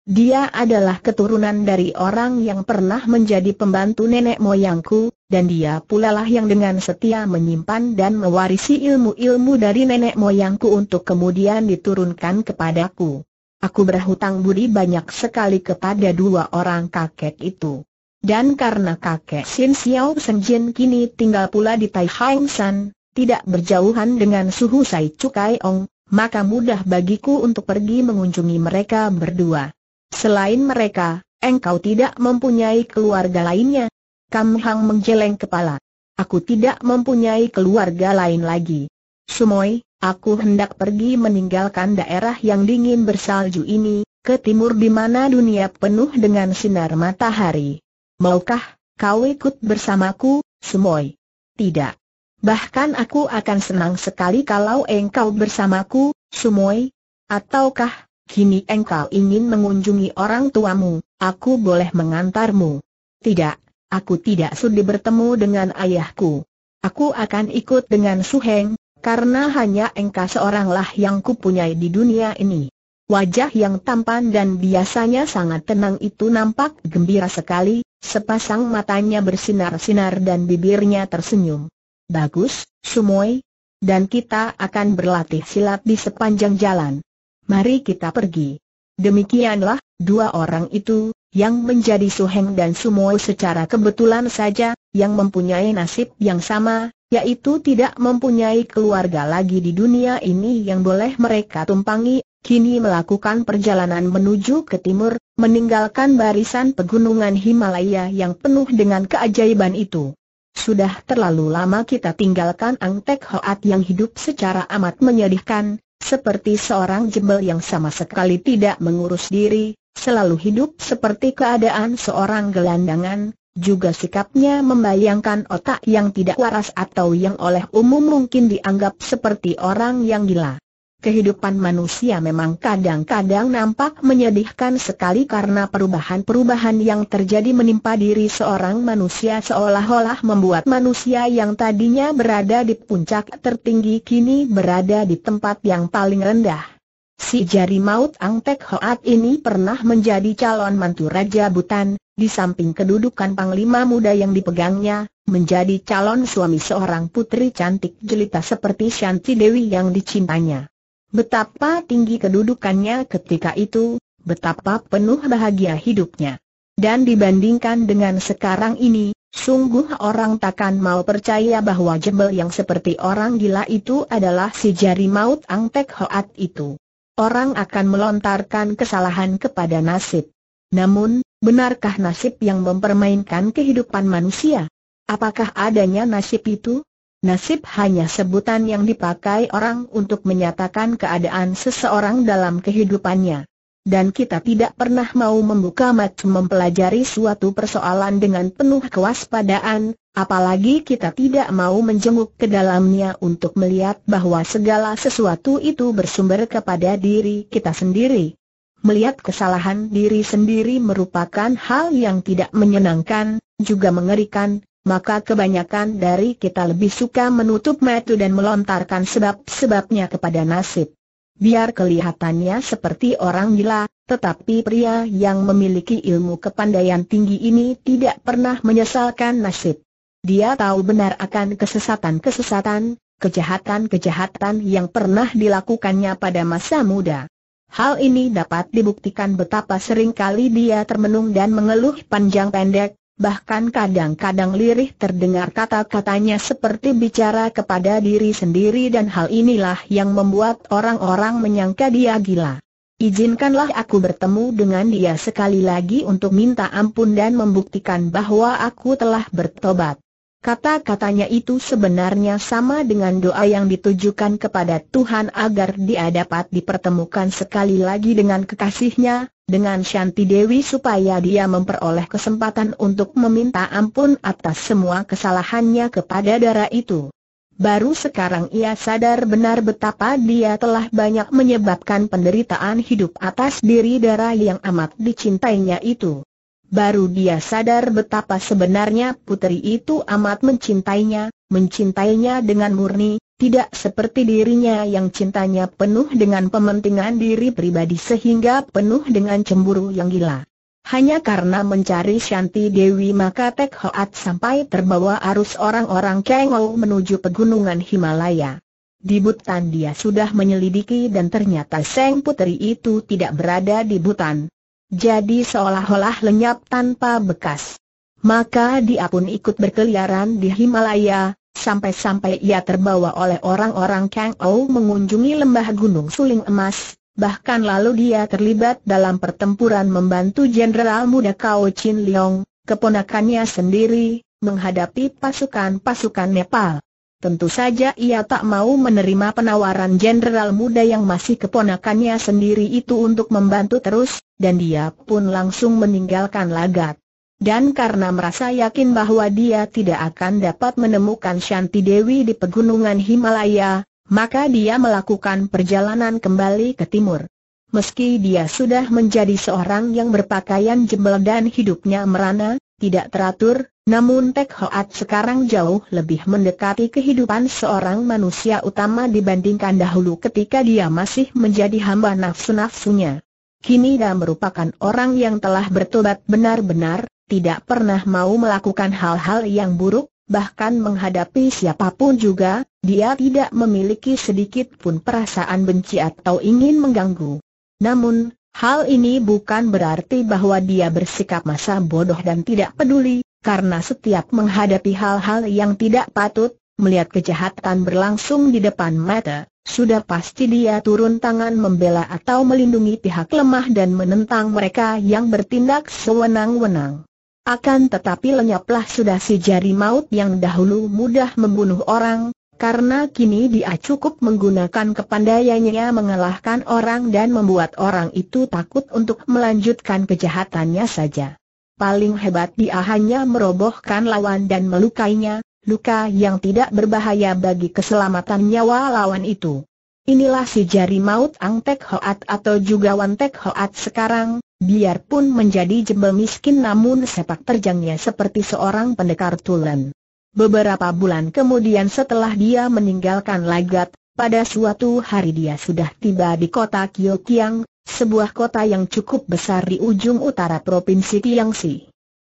Dia adalah keturunan dari orang yang pernah menjadi pembantu nenek moyangku, dan dia pula lah yang dengan setia menyimpan dan mewarisi ilmu-ilmu dari nenek moyangku untuk kemudian diturunkan kepadaku. Aku berhutang budi banyak sekali kepada dua orang kakek itu. Dan karena kakek Sin Xiao Sen Jin kini tinggal pula di Tai Hang San, tidak berjauhan dengan suhu Sai Cukai Ong, maka mudah bagiku untuk pergi mengunjungi mereka berdua. Selain mereka, engkau tidak mempunyai keluarga lainnya. Kam Hang menjeleng kepala. Aku tidak mempunyai keluarga lain lagi. Sumoy, aku hendak pergi meninggalkan daerah yang dingin bersalju ini, ke timur di mana dunia penuh dengan sinar matahari. Maukah kau ikut bersamaku, Semoy? Tidak. Bahkan aku akan senang sekali kalau engkau bersamaku, Sumoy. Ataukah, kini engkau ingin mengunjungi orang tuamu, aku boleh mengantarmu. Tidak, aku tidak sudi bertemu dengan ayahku. Aku akan ikut dengan Suheng, karena hanya engkau seoranglah yang kupunyai di dunia ini. Wajah yang tampan dan biasanya sangat tenang itu nampak gembira sekali, Sepasang matanya bersinar-sinar dan bibirnya tersenyum. Bagus, Sumoy. Dan kita akan berlatih silat di sepanjang jalan. Mari kita pergi. Demikianlah, dua orang itu, yang menjadi Suheng dan Sumoy secara kebetulan saja, yang mempunyai nasib yang sama, yaitu tidak mempunyai keluarga lagi di dunia ini yang boleh mereka tumpangi, kini melakukan perjalanan menuju ke timur, meninggalkan barisan pegunungan Himalaya yang penuh dengan keajaiban itu. Sudah terlalu lama kita tinggalkan Ang Tek Hoat yang hidup secara amat menyedihkan, seperti seorang jembel yang sama sekali tidak mengurus diri, selalu hidup seperti keadaan seorang gelandangan, juga sikapnya membayangkan otak yang tidak waras atau yang oleh umum mungkin dianggap seperti orang yang gila kehidupan manusia memang kadang-kadang nampak menyedihkan sekali karena perubahan-perubahan yang terjadi menimpa diri seorang manusia seolah-olah membuat manusia yang tadinya berada di puncak tertinggi kini berada di tempat yang paling rendah. Si jari maut Ang Tek Hoat ini pernah menjadi calon mantu Raja Butan, di samping kedudukan Panglima Muda yang dipegangnya, menjadi calon suami seorang putri cantik jelita seperti Shanti Dewi yang dicintanya. Betapa tinggi kedudukannya ketika itu, betapa penuh bahagia hidupnya. Dan dibandingkan dengan sekarang ini, sungguh orang takkan mau percaya bahwa jebel yang seperti orang gila itu adalah si jari maut Angtek Hoat itu. Orang akan melontarkan kesalahan kepada nasib. Namun, benarkah nasib yang mempermainkan kehidupan manusia? Apakah adanya nasib itu? Nasib hanya sebutan yang dipakai orang untuk menyatakan keadaan seseorang dalam kehidupannya. Dan kita tidak pernah mau membuka mata mempelajari suatu persoalan dengan penuh kewaspadaan, apalagi kita tidak mau menjenguk ke dalamnya untuk melihat bahwa segala sesuatu itu bersumber kepada diri kita sendiri. Melihat kesalahan diri sendiri merupakan hal yang tidak menyenangkan, juga mengerikan, maka kebanyakan dari kita lebih suka menutup mata dan melontarkan sebab-sebabnya kepada nasib. Biar kelihatannya seperti orang gila, tetapi pria yang memiliki ilmu kepandaian tinggi ini tidak pernah menyesalkan nasib. Dia tahu benar akan kesesatan-kesesatan, kejahatan-kejahatan yang pernah dilakukannya pada masa muda. Hal ini dapat dibuktikan betapa sering kali dia termenung dan mengeluh panjang pendek, bahkan kadang-kadang lirih terdengar kata-katanya seperti bicara kepada diri sendiri dan hal inilah yang membuat orang-orang menyangka dia gila. Izinkanlah aku bertemu dengan dia sekali lagi untuk minta ampun dan membuktikan bahwa aku telah bertobat. Kata-katanya itu sebenarnya sama dengan doa yang ditujukan kepada Tuhan agar dia dapat dipertemukan sekali lagi dengan kekasihnya, dengan Shanti Dewi supaya dia memperoleh kesempatan untuk meminta ampun atas semua kesalahannya kepada darah itu. Baru sekarang ia sadar benar betapa dia telah banyak menyebabkan penderitaan hidup atas diri darah yang amat dicintainya itu. Baru dia sadar betapa sebenarnya putri itu amat mencintainya, mencintainya dengan murni, tidak seperti dirinya yang cintanya penuh dengan pementingan diri pribadi sehingga penuh dengan cemburu yang gila. Hanya karena mencari Shanti Dewi maka Tek Hoat sampai terbawa arus orang-orang Kengou menuju pegunungan Himalaya. Di Butan dia sudah menyelidiki dan ternyata Seng Putri itu tidak berada di Butan. Jadi seolah-olah lenyap tanpa bekas. Maka dia pun ikut berkeliaran di Himalaya, sampai-sampai ia terbawa oleh orang-orang Kang Ou mengunjungi lembah Gunung Suling Emas, bahkan lalu dia terlibat dalam pertempuran membantu Jenderal Muda Kao Chin Leong, keponakannya sendiri, menghadapi pasukan-pasukan Nepal. Tentu saja ia tak mau menerima penawaran jenderal muda yang masih keponakannya sendiri itu untuk membantu terus, dan dia pun langsung meninggalkan lagat. Dan karena merasa yakin bahwa dia tidak akan dapat menemukan Shanti Dewi di pegunungan Himalaya, maka dia melakukan perjalanan kembali ke timur. Meski dia sudah menjadi seorang yang berpakaian jembel dan hidupnya merana, tidak teratur, namun Tek Hoat sekarang jauh lebih mendekati kehidupan seorang manusia utama dibandingkan dahulu ketika dia masih menjadi hamba nafsu-nafsunya. Kini dia merupakan orang yang telah bertobat benar-benar, tidak pernah mau melakukan hal-hal yang buruk, bahkan menghadapi siapapun juga, dia tidak memiliki sedikit pun perasaan benci atau ingin mengganggu. Namun, hal ini bukan berarti bahwa dia bersikap masa bodoh dan tidak peduli, karena setiap menghadapi hal-hal yang tidak patut, melihat kejahatan berlangsung di depan mata, sudah pasti dia turun tangan membela atau melindungi pihak lemah dan menentang mereka yang bertindak sewenang-wenang. Akan tetapi lenyaplah sudah si jari maut yang dahulu mudah membunuh orang, karena kini dia cukup menggunakan kepandaiannya mengalahkan orang dan membuat orang itu takut untuk melanjutkan kejahatannya saja. Paling hebat dia hanya merobohkan lawan dan melukainya, luka yang tidak berbahaya bagi keselamatan nyawa lawan itu. Inilah si jari maut Ang Tek Hoat atau juga Wan Tek Hoat sekarang, biarpun menjadi jebel miskin namun sepak terjangnya seperti seorang pendekar tulen. Beberapa bulan kemudian setelah dia meninggalkan lagat, pada suatu hari dia sudah tiba di kota Kyokiang, sebuah kota yang cukup besar di ujung utara Provinsi Tiangsi.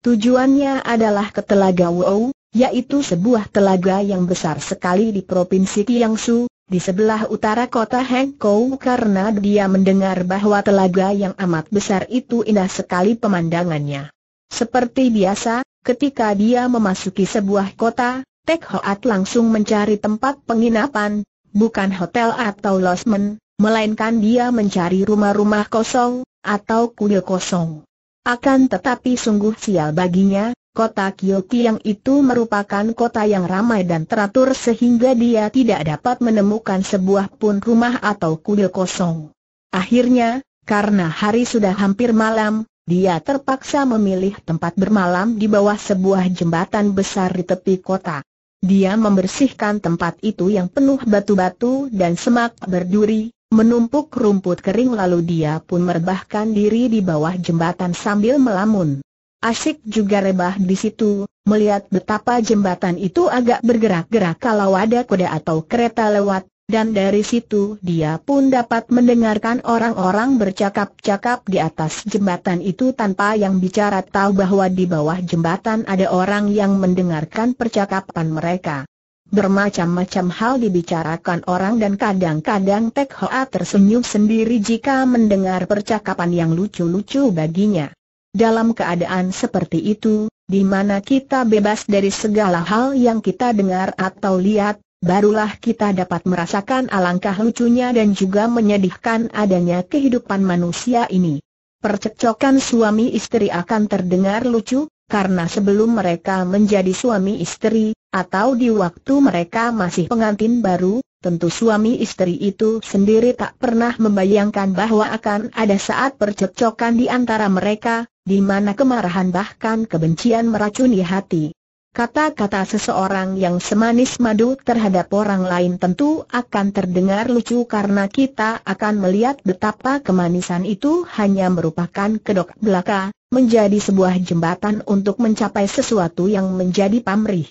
Tujuannya adalah ke Telaga Wou, yaitu sebuah telaga yang besar sekali di Provinsi Tiangsu, di sebelah utara kota Hengkou karena dia mendengar bahwa telaga yang amat besar itu indah sekali pemandangannya. Seperti biasa, ketika dia memasuki sebuah kota, Tek Hoat langsung mencari tempat penginapan, bukan hotel atau losmen, melainkan dia mencari rumah-rumah kosong, atau kuil kosong. Akan tetapi sungguh sial baginya, Kota yang itu merupakan kota yang ramai dan teratur sehingga dia tidak dapat menemukan sebuah pun rumah atau kuil kosong. Akhirnya, karena hari sudah hampir malam, dia terpaksa memilih tempat bermalam di bawah sebuah jembatan besar di tepi kota. Dia membersihkan tempat itu yang penuh batu-batu dan semak berduri, menumpuk rumput kering lalu dia pun merebahkan diri di bawah jembatan sambil melamun. Asik juga rebah di situ, melihat betapa jembatan itu agak bergerak-gerak kalau ada kuda atau kereta lewat, dan dari situ dia pun dapat mendengarkan orang-orang bercakap-cakap di atas jembatan itu tanpa yang bicara tahu bahwa di bawah jembatan ada orang yang mendengarkan percakapan mereka. Bermacam-macam hal dibicarakan orang dan kadang-kadang Tek Hoa tersenyum sendiri jika mendengar percakapan yang lucu-lucu baginya. Dalam keadaan seperti itu, di mana kita bebas dari segala hal yang kita dengar atau lihat, barulah kita dapat merasakan alangkah lucunya dan juga menyedihkan adanya kehidupan manusia ini. Percekcokan suami istri akan terdengar lucu, karena sebelum mereka menjadi suami istri, atau di waktu mereka masih pengantin baru, tentu suami istri itu sendiri tak pernah membayangkan bahwa akan ada saat percekcokan di antara mereka, di mana kemarahan bahkan kebencian meracuni hati. Kata-kata seseorang yang semanis madu terhadap orang lain tentu akan terdengar lucu karena kita akan melihat betapa kemanisan itu hanya merupakan kedok belaka, menjadi sebuah jembatan untuk mencapai sesuatu yang menjadi pamrih.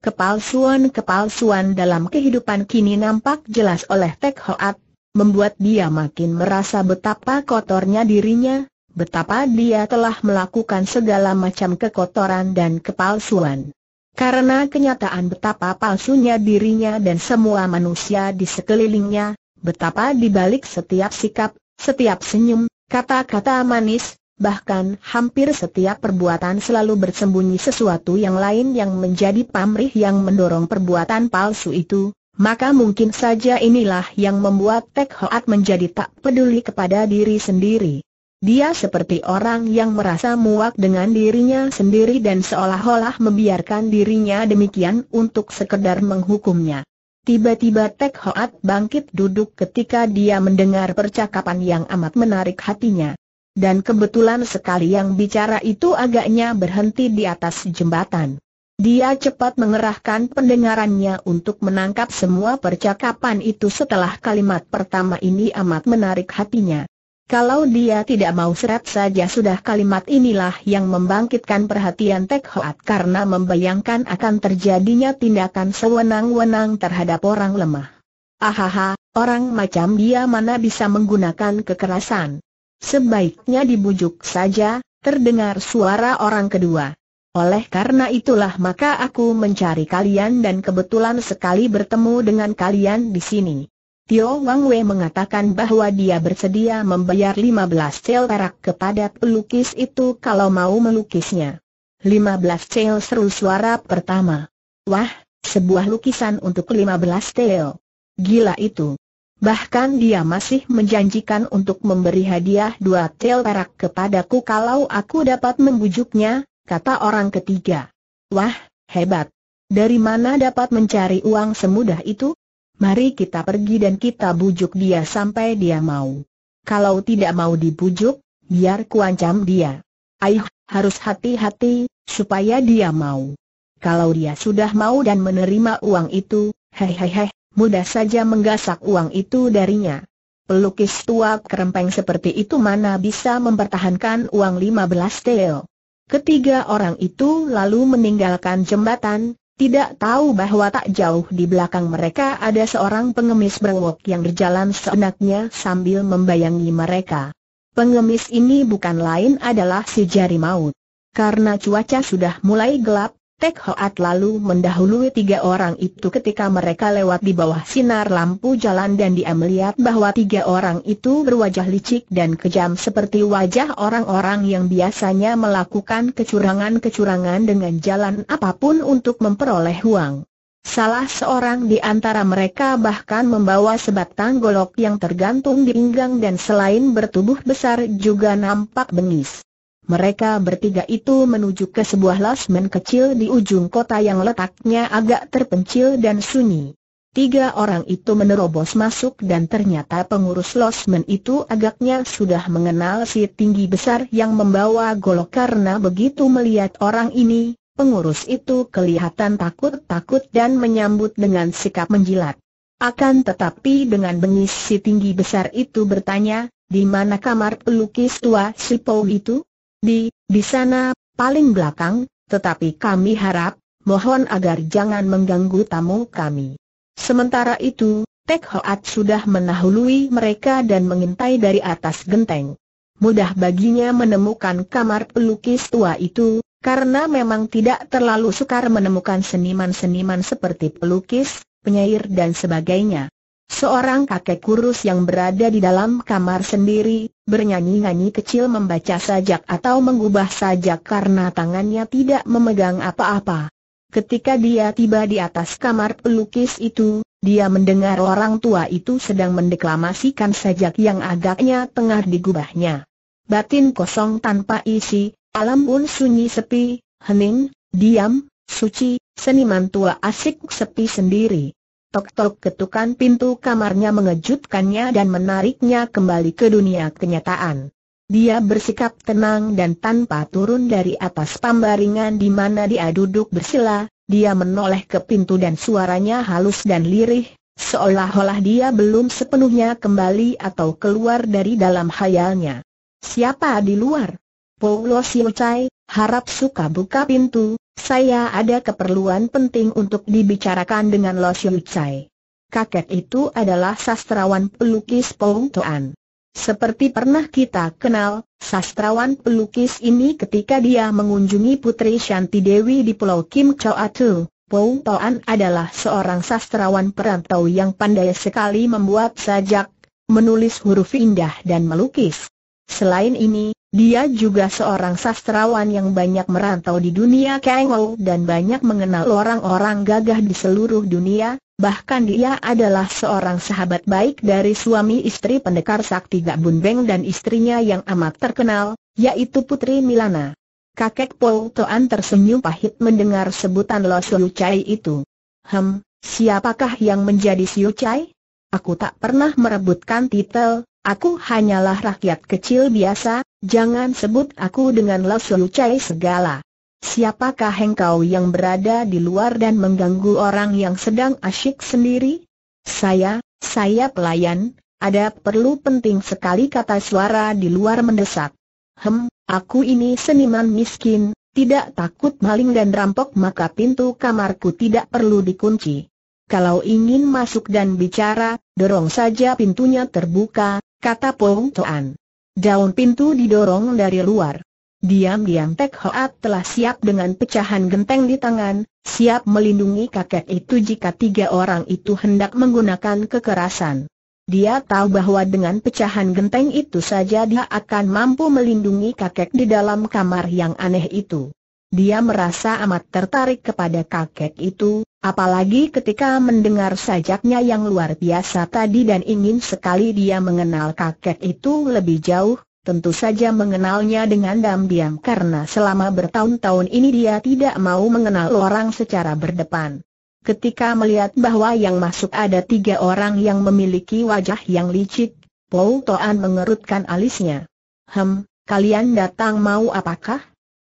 Kepalsuan-kepalsuan dalam kehidupan kini nampak jelas oleh Tek Hoat, membuat dia makin merasa betapa kotornya dirinya, betapa dia telah melakukan segala macam kekotoran dan kepalsuan. Karena kenyataan betapa palsunya dirinya dan semua manusia di sekelilingnya, betapa dibalik setiap sikap, setiap senyum, kata-kata manis, bahkan hampir setiap perbuatan selalu bersembunyi sesuatu yang lain yang menjadi pamrih yang mendorong perbuatan palsu itu, maka mungkin saja inilah yang membuat Tek Hoat menjadi tak peduli kepada diri sendiri. Dia seperti orang yang merasa muak dengan dirinya sendiri dan seolah-olah membiarkan dirinya demikian untuk sekedar menghukumnya. Tiba-tiba Tek Hoat bangkit duduk ketika dia mendengar percakapan yang amat menarik hatinya. Dan kebetulan sekali yang bicara itu agaknya berhenti di atas jembatan. Dia cepat mengerahkan pendengarannya untuk menangkap semua percakapan itu setelah kalimat pertama ini amat menarik hatinya. Kalau dia tidak mau seret saja sudah kalimat inilah yang membangkitkan perhatian Tek Hoat karena membayangkan akan terjadinya tindakan sewenang-wenang terhadap orang lemah. Ahaha, orang macam dia mana bisa menggunakan kekerasan. Sebaiknya dibujuk saja, terdengar suara orang kedua. Oleh karena itulah maka aku mencari kalian dan kebetulan sekali bertemu dengan kalian di sini. Tio Wang Wei mengatakan bahwa dia bersedia membayar 15 cel perak kepada pelukis itu kalau mau melukisnya. 15 cel seru suara pertama. Wah, sebuah lukisan untuk 15 cel. Gila itu. Bahkan dia masih menjanjikan untuk memberi hadiah dua cel perak kepadaku kalau aku dapat membujuknya, kata orang ketiga. Wah, hebat. Dari mana dapat mencari uang semudah itu? Mari kita pergi dan kita bujuk dia sampai dia mau. Kalau tidak mau dibujuk, biar kuancam dia. Aih, harus hati-hati, supaya dia mau. Kalau dia sudah mau dan menerima uang itu, hehehe, mudah saja menggasak uang itu darinya. Pelukis tua kerempeng seperti itu mana bisa mempertahankan uang 15 tel. Ketiga orang itu lalu meninggalkan jembatan, tidak tahu bahwa tak jauh di belakang mereka ada seorang pengemis berwok yang berjalan seenaknya sambil membayangi mereka. Pengemis ini bukan lain adalah si jari maut. Karena cuaca sudah mulai gelap, Tek Hoat lalu mendahului tiga orang itu ketika mereka lewat di bawah sinar lampu jalan dan dia melihat bahwa tiga orang itu berwajah licik dan kejam seperti wajah orang-orang yang biasanya melakukan kecurangan-kecurangan dengan jalan apapun untuk memperoleh uang. Salah seorang di antara mereka bahkan membawa sebatang golok yang tergantung di pinggang dan selain bertubuh besar juga nampak bengis. Mereka bertiga itu menuju ke sebuah lasmen kecil di ujung kota yang letaknya agak terpencil dan sunyi. Tiga orang itu menerobos masuk dan ternyata pengurus losmen itu agaknya sudah mengenal si tinggi besar yang membawa golok karena begitu melihat orang ini, pengurus itu kelihatan takut-takut dan menyambut dengan sikap menjilat. Akan tetapi dengan bengis si tinggi besar itu bertanya, di mana kamar pelukis tua si Pou itu? di, di sana, paling belakang, tetapi kami harap, mohon agar jangan mengganggu tamu kami. Sementara itu, Tek Hoat sudah menahului mereka dan mengintai dari atas genteng. Mudah baginya menemukan kamar pelukis tua itu, karena memang tidak terlalu sukar menemukan seniman-seniman seperti pelukis, penyair dan sebagainya. Seorang kakek kurus yang berada di dalam kamar sendiri, bernyanyi-nyanyi kecil membaca sajak atau mengubah sajak karena tangannya tidak memegang apa-apa. Ketika dia tiba di atas kamar pelukis itu, dia mendengar orang tua itu sedang mendeklamasikan sajak yang agaknya tengah digubahnya. Batin kosong tanpa isi, alam pun sunyi sepi, hening, diam, suci, seniman tua asik sepi sendiri. Tok-tok ketukan pintu kamarnya mengejutkannya dan menariknya kembali ke dunia kenyataan. Dia bersikap tenang dan tanpa turun dari atas pambaringan di mana dia duduk bersila, dia menoleh ke pintu dan suaranya halus dan lirih, seolah-olah dia belum sepenuhnya kembali atau keluar dari dalam hayalnya. Siapa di luar? Paulo Silcai, harap suka buka pintu, saya ada keperluan penting untuk dibicarakan dengan Lo Siu Chai. Kakek itu adalah sastrawan pelukis Pong Toan. Seperti pernah kita kenal, sastrawan pelukis ini ketika dia mengunjungi Putri Shanti Dewi di Pulau Kim Choa Tu, Pong Toan adalah seorang sastrawan perantau yang pandai sekali membuat sajak, menulis huruf indah dan melukis. Selain ini, dia juga seorang sastrawan yang banyak merantau di dunia Kangou dan banyak mengenal orang-orang gagah di seluruh dunia, bahkan dia adalah seorang sahabat baik dari suami istri pendekar sakti Gabun Beng dan istrinya yang amat terkenal, yaitu Putri Milana. Kakek Paul Toan tersenyum pahit mendengar sebutan Lo Siu Chai itu. Hem, siapakah yang menjadi Siu Chai? Aku tak pernah merebutkan titel, Aku hanyalah rakyat kecil biasa, jangan sebut aku dengan Lasu Chai segala. Siapakah engkau yang berada di luar dan mengganggu orang yang sedang asyik sendiri? Saya, saya pelayan, ada perlu penting sekali kata suara di luar mendesak. Hem, aku ini seniman miskin, tidak takut maling dan rampok maka pintu kamarku tidak perlu dikunci. Kalau ingin masuk dan bicara, dorong saja pintunya terbuka, kata Pong Toan. Daun pintu didorong dari luar. Diam-diam Tek Hoat telah siap dengan pecahan genteng di tangan, siap melindungi kakek itu jika tiga orang itu hendak menggunakan kekerasan. Dia tahu bahwa dengan pecahan genteng itu saja dia akan mampu melindungi kakek di dalam kamar yang aneh itu. Dia merasa amat tertarik kepada kakek itu, apalagi ketika mendengar sajaknya yang luar biasa tadi dan ingin sekali dia mengenal kakek itu lebih jauh, tentu saja mengenalnya dengan diam-diam karena selama bertahun-tahun ini dia tidak mau mengenal orang secara berdepan. Ketika melihat bahwa yang masuk ada tiga orang yang memiliki wajah yang licik, Paul Toan mengerutkan alisnya. Hem, kalian datang mau apakah?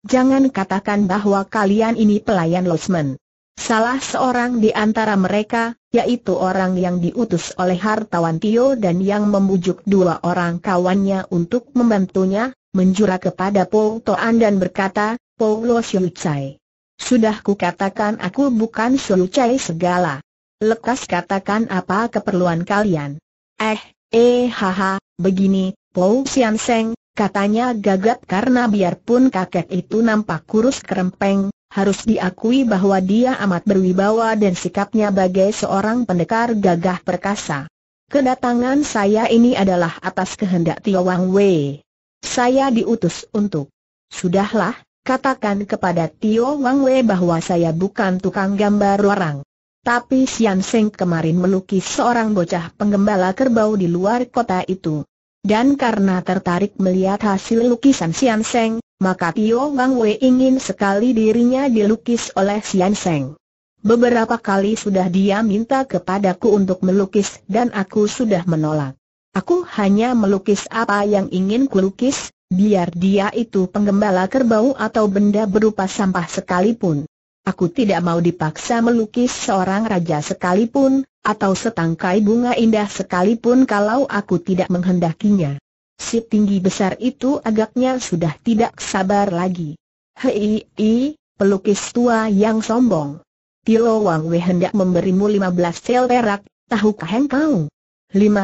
Jangan katakan bahwa kalian ini pelayan Losmen. Salah seorang di antara mereka, yaitu orang yang diutus oleh hartawan Tio dan yang membujuk dua orang kawannya untuk membantunya, menjura kepada Paul Toan dan berkata, Siu Chai. Sudah ku katakan aku bukan Chai segala. Lekas katakan apa keperluan kalian. Eh, eh haha, begini, Paul Sian Seng, Katanya gagap karena biarpun kakek itu nampak kurus kerempeng, harus diakui bahwa dia amat berwibawa dan sikapnya bagai seorang pendekar gagah perkasa. Kedatangan saya ini adalah atas kehendak Tio Wang Wei. Saya diutus untuk. Sudahlah, katakan kepada Tio Wang Wei bahwa saya bukan tukang gambar orang. Tapi Sian Seng kemarin melukis seorang bocah penggembala kerbau di luar kota itu. Dan karena tertarik melihat hasil lukisan Sian Seng, maka Tio Wang Wei ingin sekali dirinya dilukis oleh Sian Seng. Beberapa kali sudah dia minta kepadaku untuk melukis dan aku sudah menolak. Aku hanya melukis apa yang ingin kulukis, biar dia itu penggembala kerbau atau benda berupa sampah sekalipun. Aku tidak mau dipaksa melukis seorang raja sekalipun, atau setangkai bunga indah sekalipun kalau aku tidak menghendakinya. Si tinggi besar itu agaknya sudah tidak sabar lagi. Hei, i, pelukis tua yang sombong. Tio Wang Wei hendak memberimu belas sel perak, tahukah engkau?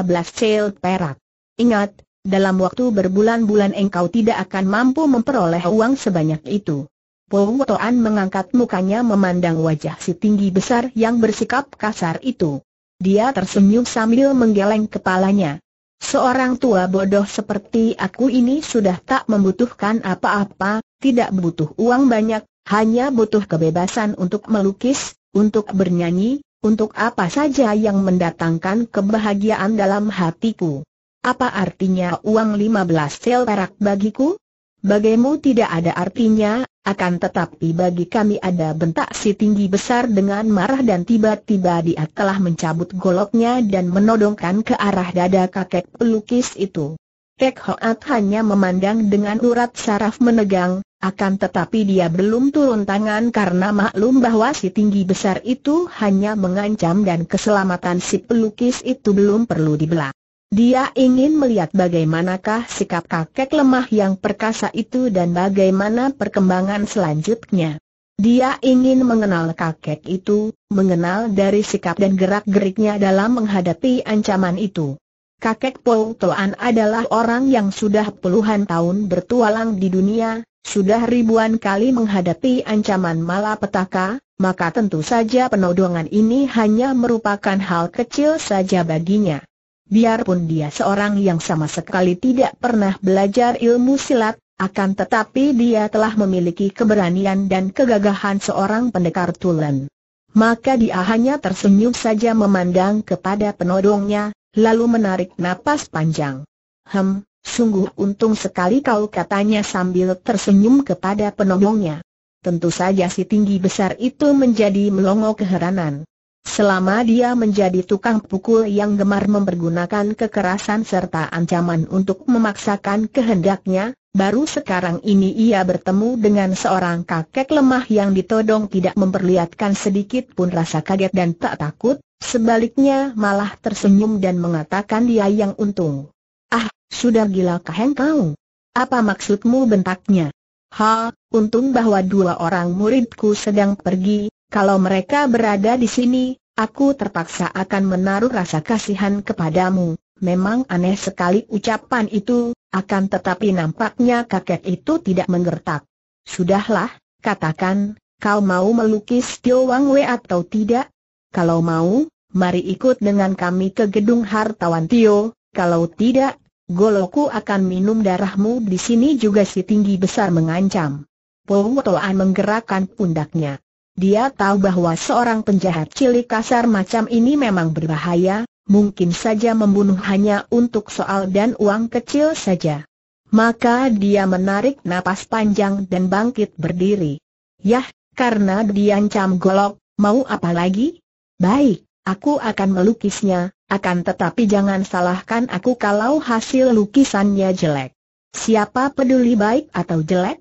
belas sel perak. Ingat, dalam waktu berbulan-bulan engkau tidak akan mampu memperoleh uang sebanyak itu. Pou Toan mengangkat mukanya memandang wajah si tinggi besar yang bersikap kasar itu. Dia tersenyum sambil menggeleng kepalanya. Seorang tua bodoh seperti aku ini sudah tak membutuhkan apa-apa, tidak butuh uang banyak, hanya butuh kebebasan untuk melukis, untuk bernyanyi, untuk apa saja yang mendatangkan kebahagiaan dalam hatiku. Apa artinya uang 15 sel perak bagiku? Bagaimu tidak ada artinya, akan tetapi bagi kami ada bentak si tinggi besar dengan marah dan tiba-tiba dia telah mencabut goloknya dan menodongkan ke arah dada kakek pelukis itu. Tek Hoat hanya memandang dengan urat saraf menegang, akan tetapi dia belum turun tangan karena maklum bahwa si tinggi besar itu hanya mengancam dan keselamatan si pelukis itu belum perlu dibelak. Dia ingin melihat bagaimanakah sikap kakek lemah yang perkasa itu dan bagaimana perkembangan selanjutnya. Dia ingin mengenal kakek itu, mengenal dari sikap dan gerak-geriknya dalam menghadapi ancaman itu. Kakek Poltoan Toan adalah orang yang sudah puluhan tahun bertualang di dunia, sudah ribuan kali menghadapi ancaman malapetaka, maka tentu saja penodongan ini hanya merupakan hal kecil saja baginya. Biarpun dia seorang yang sama sekali tidak pernah belajar ilmu silat, akan tetapi dia telah memiliki keberanian dan kegagahan seorang pendekar tulen. Maka dia hanya tersenyum saja memandang kepada penodongnya, lalu menarik napas panjang. Hem, sungguh untung sekali kau katanya sambil tersenyum kepada penodongnya. Tentu saja si tinggi besar itu menjadi melongo keheranan. Selama dia menjadi tukang pukul yang gemar mempergunakan kekerasan serta ancaman untuk memaksakan kehendaknya, baru sekarang ini ia bertemu dengan seorang kakek lemah yang ditodong tidak memperlihatkan sedikit pun rasa kaget dan tak takut, sebaliknya malah tersenyum dan mengatakan dia yang untung. Ah, sudah gila engkau? Apa maksudmu bentaknya? Ha, untung bahwa dua orang muridku sedang pergi, kalau mereka berada di sini, aku terpaksa akan menaruh rasa kasihan kepadamu. Memang aneh sekali ucapan itu, akan tetapi nampaknya kakek itu tidak menggertak. Sudahlah, katakan, kau mau melukis Tio Wang Wei atau tidak? Kalau mau, mari ikut dengan kami ke gedung hartawan Tio, kalau tidak, Goloku akan minum darahmu di sini juga si tinggi besar mengancam. Powotoan menggerakkan pundaknya. Dia tahu bahwa seorang penjahat cilik kasar macam ini memang berbahaya, mungkin saja membunuh hanya untuk soal dan uang kecil saja. Maka dia menarik napas panjang dan bangkit berdiri. Yah, karena diancam golok, mau apa lagi? Baik, aku akan melukisnya, akan tetapi jangan salahkan aku kalau hasil lukisannya jelek. Siapa peduli baik atau jelek?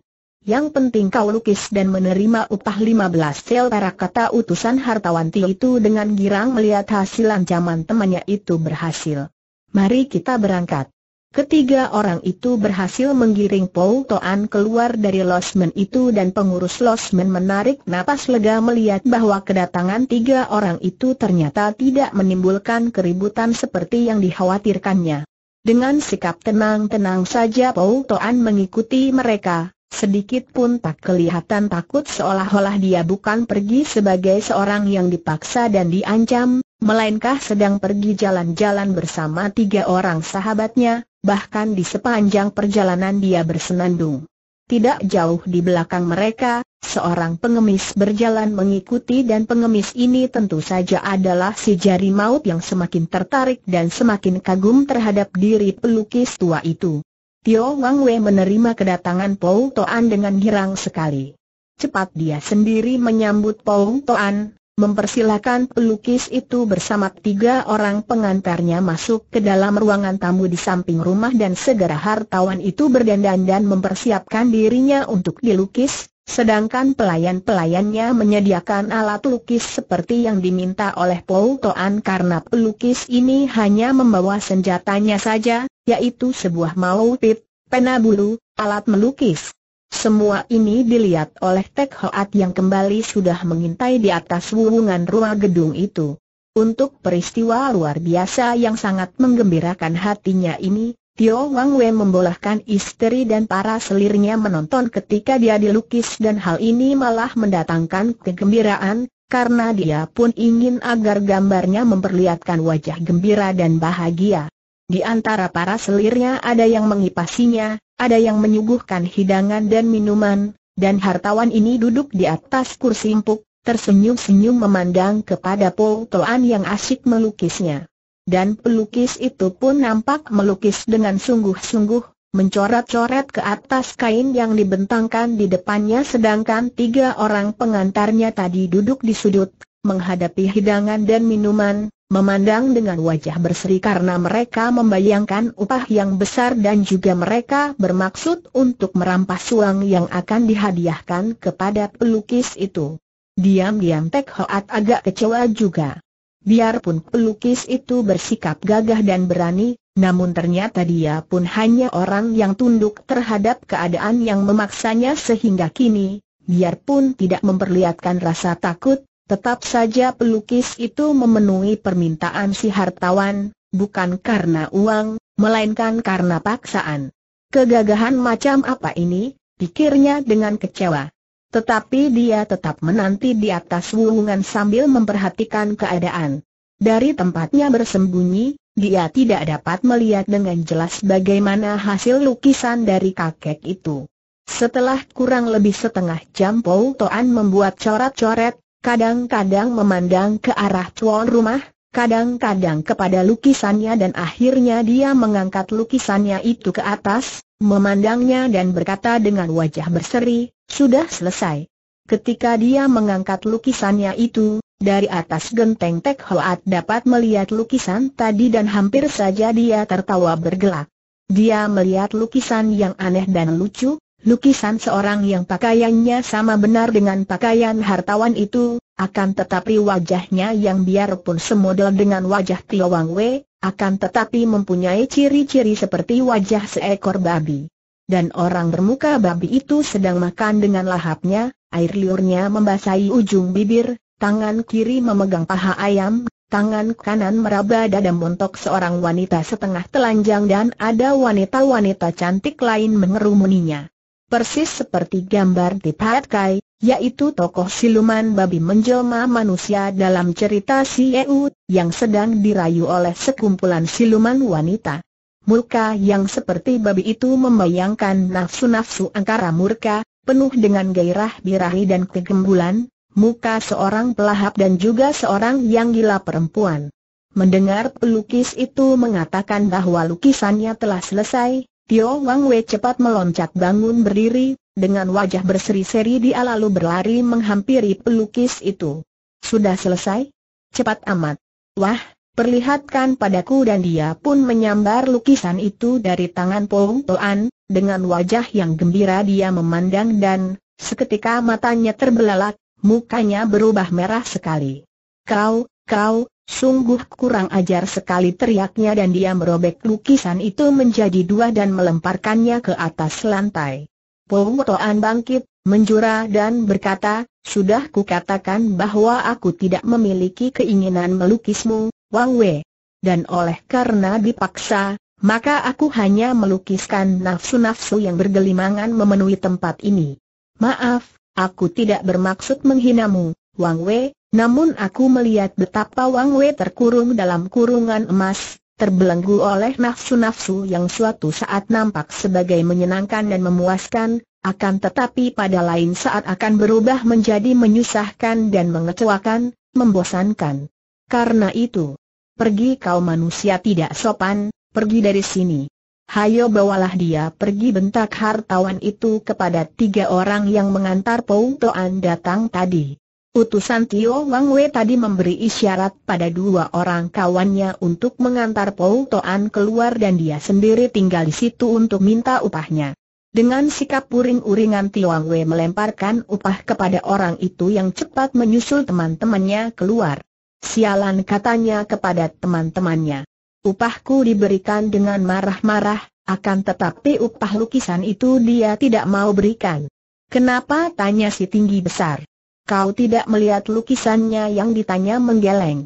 Yang penting kau lukis dan menerima upah 15 sel perak kata utusan hartawanti itu dengan girang melihat hasil ancaman temannya itu berhasil. Mari kita berangkat. Ketiga orang itu berhasil menggiring Paul Toan keluar dari losmen itu dan pengurus losmen menarik napas lega melihat bahwa kedatangan tiga orang itu ternyata tidak menimbulkan keributan seperti yang dikhawatirkannya. Dengan sikap tenang-tenang saja Paul Toan mengikuti mereka, sedikit pun tak kelihatan takut seolah-olah dia bukan pergi sebagai seorang yang dipaksa dan diancam, melainkah sedang pergi jalan-jalan bersama tiga orang sahabatnya, bahkan di sepanjang perjalanan dia bersenandung. Tidak jauh di belakang mereka, seorang pengemis berjalan mengikuti dan pengemis ini tentu saja adalah si jari maut yang semakin tertarik dan semakin kagum terhadap diri pelukis tua itu. Tio Wang Wei menerima kedatangan Paul Toan dengan girang sekali. Cepat dia sendiri menyambut Paul Toan, mempersilahkan pelukis itu bersama tiga orang pengantarnya masuk ke dalam ruangan tamu di samping rumah dan segera hartawan itu berdandan dan mempersiapkan dirinya untuk dilukis, Sedangkan pelayan-pelayannya menyediakan alat lukis seperti yang diminta oleh Paul Toan karena pelukis ini hanya membawa senjatanya saja, yaitu sebuah maupit, pena bulu, alat melukis. Semua ini dilihat oleh Tek Hoat yang kembali sudah mengintai di atas wuwungan ruang gedung itu. Untuk peristiwa luar biasa yang sangat menggembirakan hatinya ini, Tio Wang Wei membolehkan istri dan para selirnya menonton ketika dia dilukis dan hal ini malah mendatangkan kegembiraan, karena dia pun ingin agar gambarnya memperlihatkan wajah gembira dan bahagia. Di antara para selirnya ada yang mengipasinya, ada yang menyuguhkan hidangan dan minuman, dan hartawan ini duduk di atas kursi empuk, tersenyum-senyum memandang kepada Po Toan yang asyik melukisnya dan pelukis itu pun nampak melukis dengan sungguh-sungguh, mencoret-coret ke atas kain yang dibentangkan di depannya sedangkan tiga orang pengantarnya tadi duduk di sudut, menghadapi hidangan dan minuman, memandang dengan wajah berseri karena mereka membayangkan upah yang besar dan juga mereka bermaksud untuk merampas uang yang akan dihadiahkan kepada pelukis itu. Diam-diam Tek Hoat agak kecewa juga. Biarpun pelukis itu bersikap gagah dan berani, namun ternyata dia pun hanya orang yang tunduk terhadap keadaan yang memaksanya sehingga kini, biarpun tidak memperlihatkan rasa takut, tetap saja pelukis itu memenuhi permintaan si hartawan, bukan karena uang, melainkan karena paksaan. Kegagahan macam apa ini, pikirnya dengan kecewa tetapi dia tetap menanti di atas wulungan sambil memperhatikan keadaan. Dari tempatnya bersembunyi, dia tidak dapat melihat dengan jelas bagaimana hasil lukisan dari kakek itu. Setelah kurang lebih setengah jam Pou Toan membuat coret-coret, kadang-kadang memandang ke arah cuan rumah, kadang-kadang kepada lukisannya dan akhirnya dia mengangkat lukisannya itu ke atas, memandangnya dan berkata dengan wajah berseri, sudah selesai. Ketika dia mengangkat lukisannya itu, dari atas genteng Tek Hoat dapat melihat lukisan tadi dan hampir saja dia tertawa bergelak. Dia melihat lukisan yang aneh dan lucu, lukisan seorang yang pakaiannya sama benar dengan pakaian hartawan itu, akan tetapi wajahnya yang biarpun semodel dengan wajah Tio Wang Wei, akan tetapi mempunyai ciri-ciri seperti wajah seekor babi. Dan orang bermuka babi itu sedang makan dengan lahapnya, air liurnya membasahi ujung bibir, tangan kiri memegang paha ayam, tangan kanan meraba dada montok seorang wanita setengah telanjang dan ada wanita-wanita cantik lain mengerumuninya. Persis seperti gambar di Pat Kai, yaitu tokoh siluman babi menjelma manusia dalam cerita Si Eut, yang sedang dirayu oleh sekumpulan siluman wanita. Murka yang seperti babi itu membayangkan nafsu-nafsu angkara murka, penuh dengan gairah birahi dan kegembulan, muka seorang pelahap dan juga seorang yang gila perempuan. Mendengar pelukis itu mengatakan bahwa lukisannya telah selesai, Tio Wang Wei cepat meloncat bangun berdiri, dengan wajah berseri-seri dia lalu berlari menghampiri pelukis itu. Sudah selesai? Cepat amat. Wah, Perlihatkan padaku dan dia pun menyambar lukisan itu dari tangan Pong Toan, dengan wajah yang gembira dia memandang dan, seketika matanya terbelalak, mukanya berubah merah sekali. Kau, kau, sungguh kurang ajar sekali teriaknya dan dia merobek lukisan itu menjadi dua dan melemparkannya ke atas lantai. Pong Toan bangkit, menjura dan berkata, sudah kukatakan bahwa aku tidak memiliki keinginan melukismu, Wang Wei. Dan oleh karena dipaksa, maka aku hanya melukiskan nafsu-nafsu yang bergelimangan memenuhi tempat ini. Maaf, aku tidak bermaksud menghinamu, Wang Wei, namun aku melihat betapa Wang Wei terkurung dalam kurungan emas, terbelenggu oleh nafsu-nafsu yang suatu saat nampak sebagai menyenangkan dan memuaskan, akan tetapi pada lain saat akan berubah menjadi menyusahkan dan mengecewakan, membosankan. Karena itu, pergi kau manusia tidak sopan, pergi dari sini. Hayo bawalah dia pergi bentak hartawan itu kepada tiga orang yang mengantar Pou Toan datang tadi. Utusan Tio Wang Wei tadi memberi isyarat pada dua orang kawannya untuk mengantar Pou Toan keluar dan dia sendiri tinggal di situ untuk minta upahnya. Dengan sikap puring uringan Tio Wang Wei melemparkan upah kepada orang itu yang cepat menyusul teman-temannya keluar. Sialan katanya kepada teman-temannya. Upahku diberikan dengan marah-marah, akan tetapi upah lukisan itu dia tidak mau berikan. Kenapa tanya si tinggi besar? Kau tidak melihat lukisannya yang ditanya menggeleng.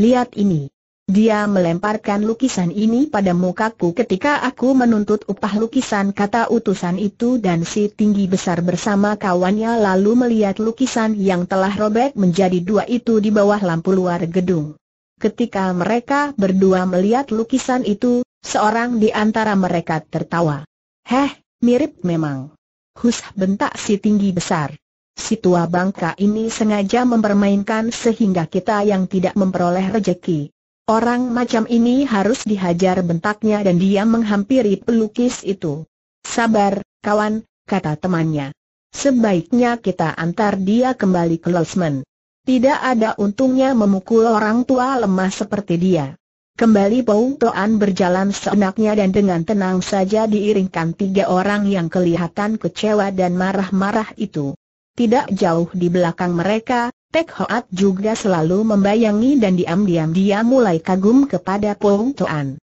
Lihat ini. Dia melemparkan lukisan ini pada mukaku ketika aku menuntut upah lukisan kata utusan itu dan si tinggi besar bersama kawannya lalu melihat lukisan yang telah robek menjadi dua itu di bawah lampu luar gedung. Ketika mereka berdua melihat lukisan itu, seorang di antara mereka tertawa. Heh, mirip memang. Hus bentak si tinggi besar. Si tua bangka ini sengaja mempermainkan sehingga kita yang tidak memperoleh rejeki Orang macam ini harus dihajar bentaknya dan dia menghampiri pelukis itu. Sabar, kawan, kata temannya. Sebaiknya kita antar dia kembali ke Losmen. Tidak ada untungnya memukul orang tua lemah seperti dia. Kembali Pong Toan berjalan seenaknya dan dengan tenang saja diiringkan tiga orang yang kelihatan kecewa dan marah-marah itu. Tidak jauh di belakang mereka, Tek Hoat juga selalu membayangi dan diam-diam dia mulai kagum kepada Pong Toan.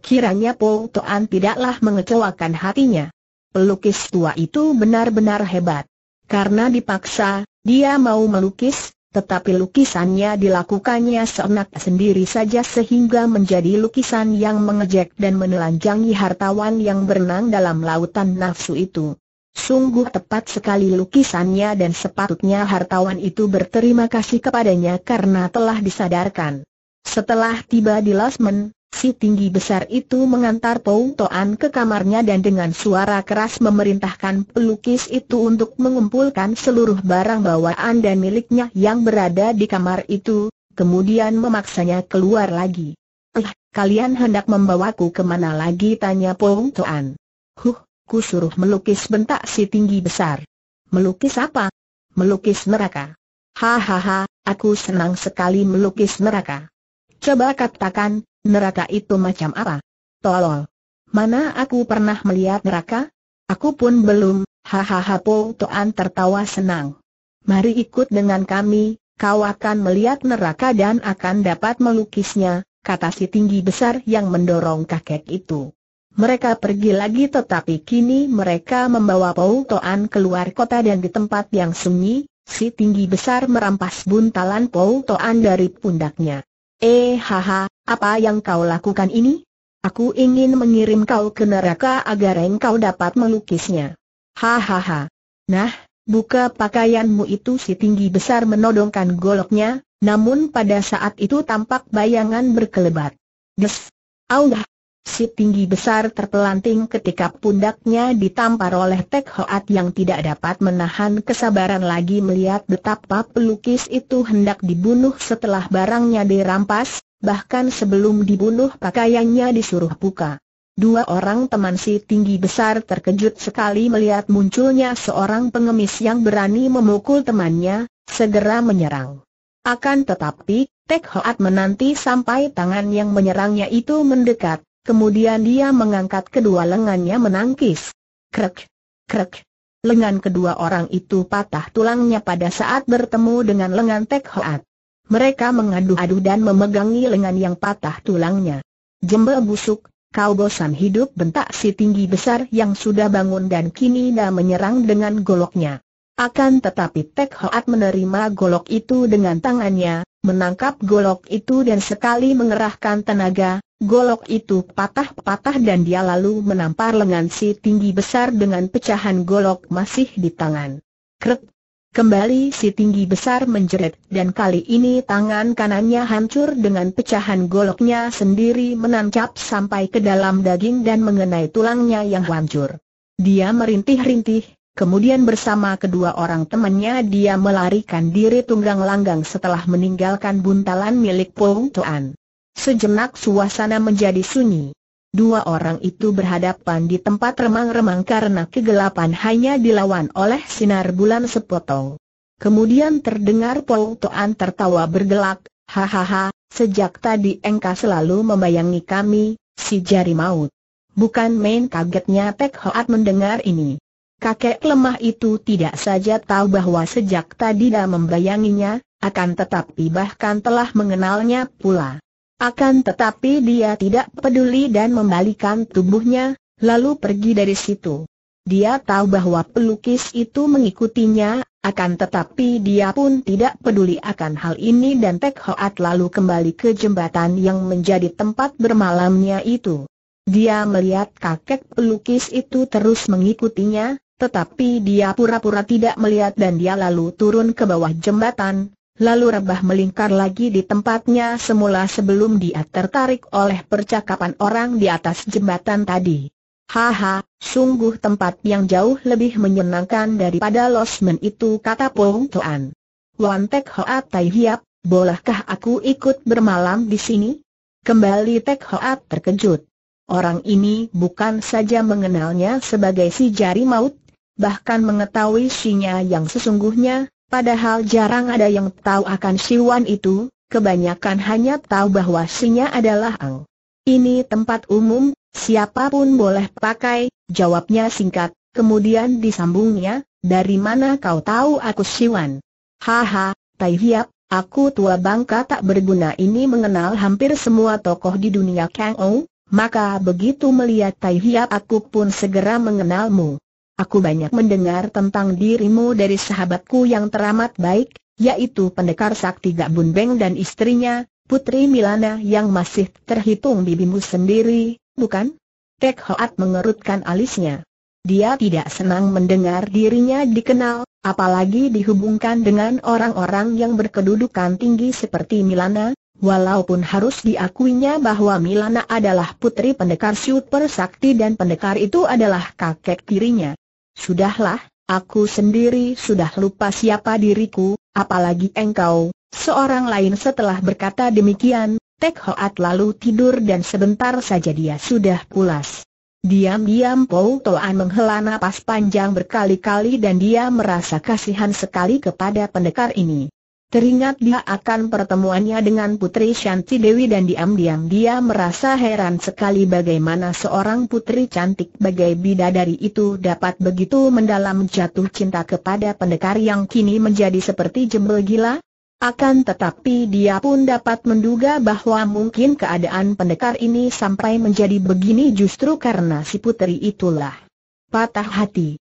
Kiranya Pong Toan tidaklah mengecewakan hatinya. Pelukis tua itu benar-benar hebat. Karena dipaksa, dia mau melukis, tetapi lukisannya dilakukannya seenak sendiri saja sehingga menjadi lukisan yang mengejek dan menelanjangi hartawan yang berenang dalam lautan nafsu itu. Sungguh tepat sekali lukisannya dan sepatutnya hartawan itu berterima kasih kepadanya karena telah disadarkan. Setelah tiba di Lasmen, si tinggi besar itu mengantar Poung Toan ke kamarnya dan dengan suara keras memerintahkan pelukis itu untuk mengumpulkan seluruh barang bawaan dan miliknya yang berada di kamar itu, kemudian memaksanya keluar lagi. Eh, kalian hendak membawaku kemana lagi? tanya Poung Toan. Huh, ku suruh melukis bentak si tinggi besar. Melukis apa? Melukis neraka. Hahaha, aku senang sekali melukis neraka. Coba katakan, neraka itu macam apa? Tolol. Mana aku pernah melihat neraka? Aku pun belum, hahaha Po Toan tertawa senang. Mari ikut dengan kami, kau akan melihat neraka dan akan dapat melukisnya, kata si tinggi besar yang mendorong kakek itu. Mereka pergi lagi tetapi kini mereka membawa Pou Toan keluar kota dan di tempat yang sunyi, si tinggi besar merampas buntalan Pou Toan dari pundaknya. Eh haha, apa yang kau lakukan ini? Aku ingin mengirim kau ke neraka agar engkau dapat melukisnya. Hahaha. Nah, buka pakaianmu itu si tinggi besar menodongkan goloknya, namun pada saat itu tampak bayangan berkelebat. Des. Aungah! Si tinggi besar terpelanting ketika pundaknya ditampar oleh Tek Hoat yang tidak dapat menahan kesabaran lagi melihat betapa pelukis itu hendak dibunuh setelah barangnya dirampas, bahkan sebelum dibunuh pakaiannya disuruh buka. Dua orang teman si tinggi besar terkejut sekali melihat munculnya seorang pengemis yang berani memukul temannya, segera menyerang. Akan tetapi, Tek Hoat menanti sampai tangan yang menyerangnya itu mendekat, Kemudian dia mengangkat kedua lengannya menangkis. Krek, krek. Lengan kedua orang itu patah tulangnya pada saat bertemu dengan lengan Tek Hoat. Mereka mengadu-adu dan memegangi lengan yang patah tulangnya. Jembe busuk, kau bosan hidup bentak si tinggi besar yang sudah bangun dan kini dah menyerang dengan goloknya. Akan tetapi Tek Hoat menerima golok itu dengan tangannya, menangkap golok itu dan sekali mengerahkan tenaga, Golok itu patah-patah dan dia lalu menampar lengan si tinggi besar dengan pecahan golok masih di tangan. Krek! Kembali si tinggi besar menjerit dan kali ini tangan kanannya hancur dengan pecahan goloknya sendiri menancap sampai ke dalam daging dan mengenai tulangnya yang hancur. Dia merintih-rintih, kemudian bersama kedua orang temannya dia melarikan diri tunggang langgang setelah meninggalkan buntalan milik Pung Tuan. Sejenak suasana menjadi sunyi. Dua orang itu berhadapan di tempat remang-remang karena kegelapan hanya dilawan oleh sinar bulan sepotong. Kemudian terdengar Paul Toan tertawa bergelak, hahaha, sejak tadi engkau selalu membayangi kami, si jari maut. Bukan main kagetnya Pek Hoat mendengar ini. Kakek lemah itu tidak saja tahu bahwa sejak tadi dia membayanginya, akan tetapi bahkan telah mengenalnya pula. Akan tetapi dia tidak peduli dan membalikan tubuhnya, lalu pergi dari situ. Dia tahu bahwa pelukis itu mengikutinya, akan tetapi dia pun tidak peduli akan hal ini dan Tek Hoat lalu kembali ke jembatan yang menjadi tempat bermalamnya itu. Dia melihat kakek pelukis itu terus mengikutinya, tetapi dia pura-pura tidak melihat dan dia lalu turun ke bawah jembatan, lalu rebah melingkar lagi di tempatnya semula sebelum dia tertarik oleh percakapan orang di atas jembatan tadi. Haha, sungguh tempat yang jauh lebih menyenangkan daripada losmen itu kata Pung Tuan. Wan Tek Hoa Tai Hiap, bolehkah aku ikut bermalam di sini? Kembali Tek Hoa terkejut. Orang ini bukan saja mengenalnya sebagai si jari maut, bahkan mengetahui sinya yang sesungguhnya, Padahal jarang ada yang tahu akan Si Wan itu, kebanyakan hanya tahu bahwa sinya adalah Ang. Ini tempat umum, siapapun boleh pakai, jawabnya singkat, kemudian disambungnya, dari mana kau tahu aku Si Wan? Haha, Tai Hiap, aku tua bangka tak berguna ini mengenal hampir semua tokoh di dunia Kang Ou, maka begitu melihat Tai Hiap aku pun segera mengenalmu. Aku banyak mendengar tentang dirimu dari sahabatku yang teramat baik, yaitu pendekar sakti Gabun Beng dan istrinya, Putri Milana yang masih terhitung bibimu sendiri, bukan? Tek Hoat mengerutkan alisnya. Dia tidak senang mendengar dirinya dikenal, apalagi dihubungkan dengan orang-orang yang berkedudukan tinggi seperti Milana, Walaupun harus diakuinya bahwa Milana adalah putri pendekar super sakti dan pendekar itu adalah kakek tirinya, Sudahlah, aku sendiri sudah lupa siapa diriku, apalagi engkau, seorang lain setelah berkata demikian, Tek Hoat lalu tidur dan sebentar saja dia sudah pulas. Diam-diam Pou Toan menghela nafas panjang berkali-kali dan dia merasa kasihan sekali kepada pendekar ini. Teringat dia akan pertemuannya dengan Putri Shanti Dewi dan diam-diam dia merasa heran sekali bagaimana seorang putri cantik bagai bidadari itu dapat begitu mendalam jatuh cinta kepada pendekar yang kini menjadi seperti jembel gila. Akan tetapi dia pun dapat menduga bahwa mungkin keadaan pendekar ini sampai menjadi begini justru karena si putri itulah. Patah hati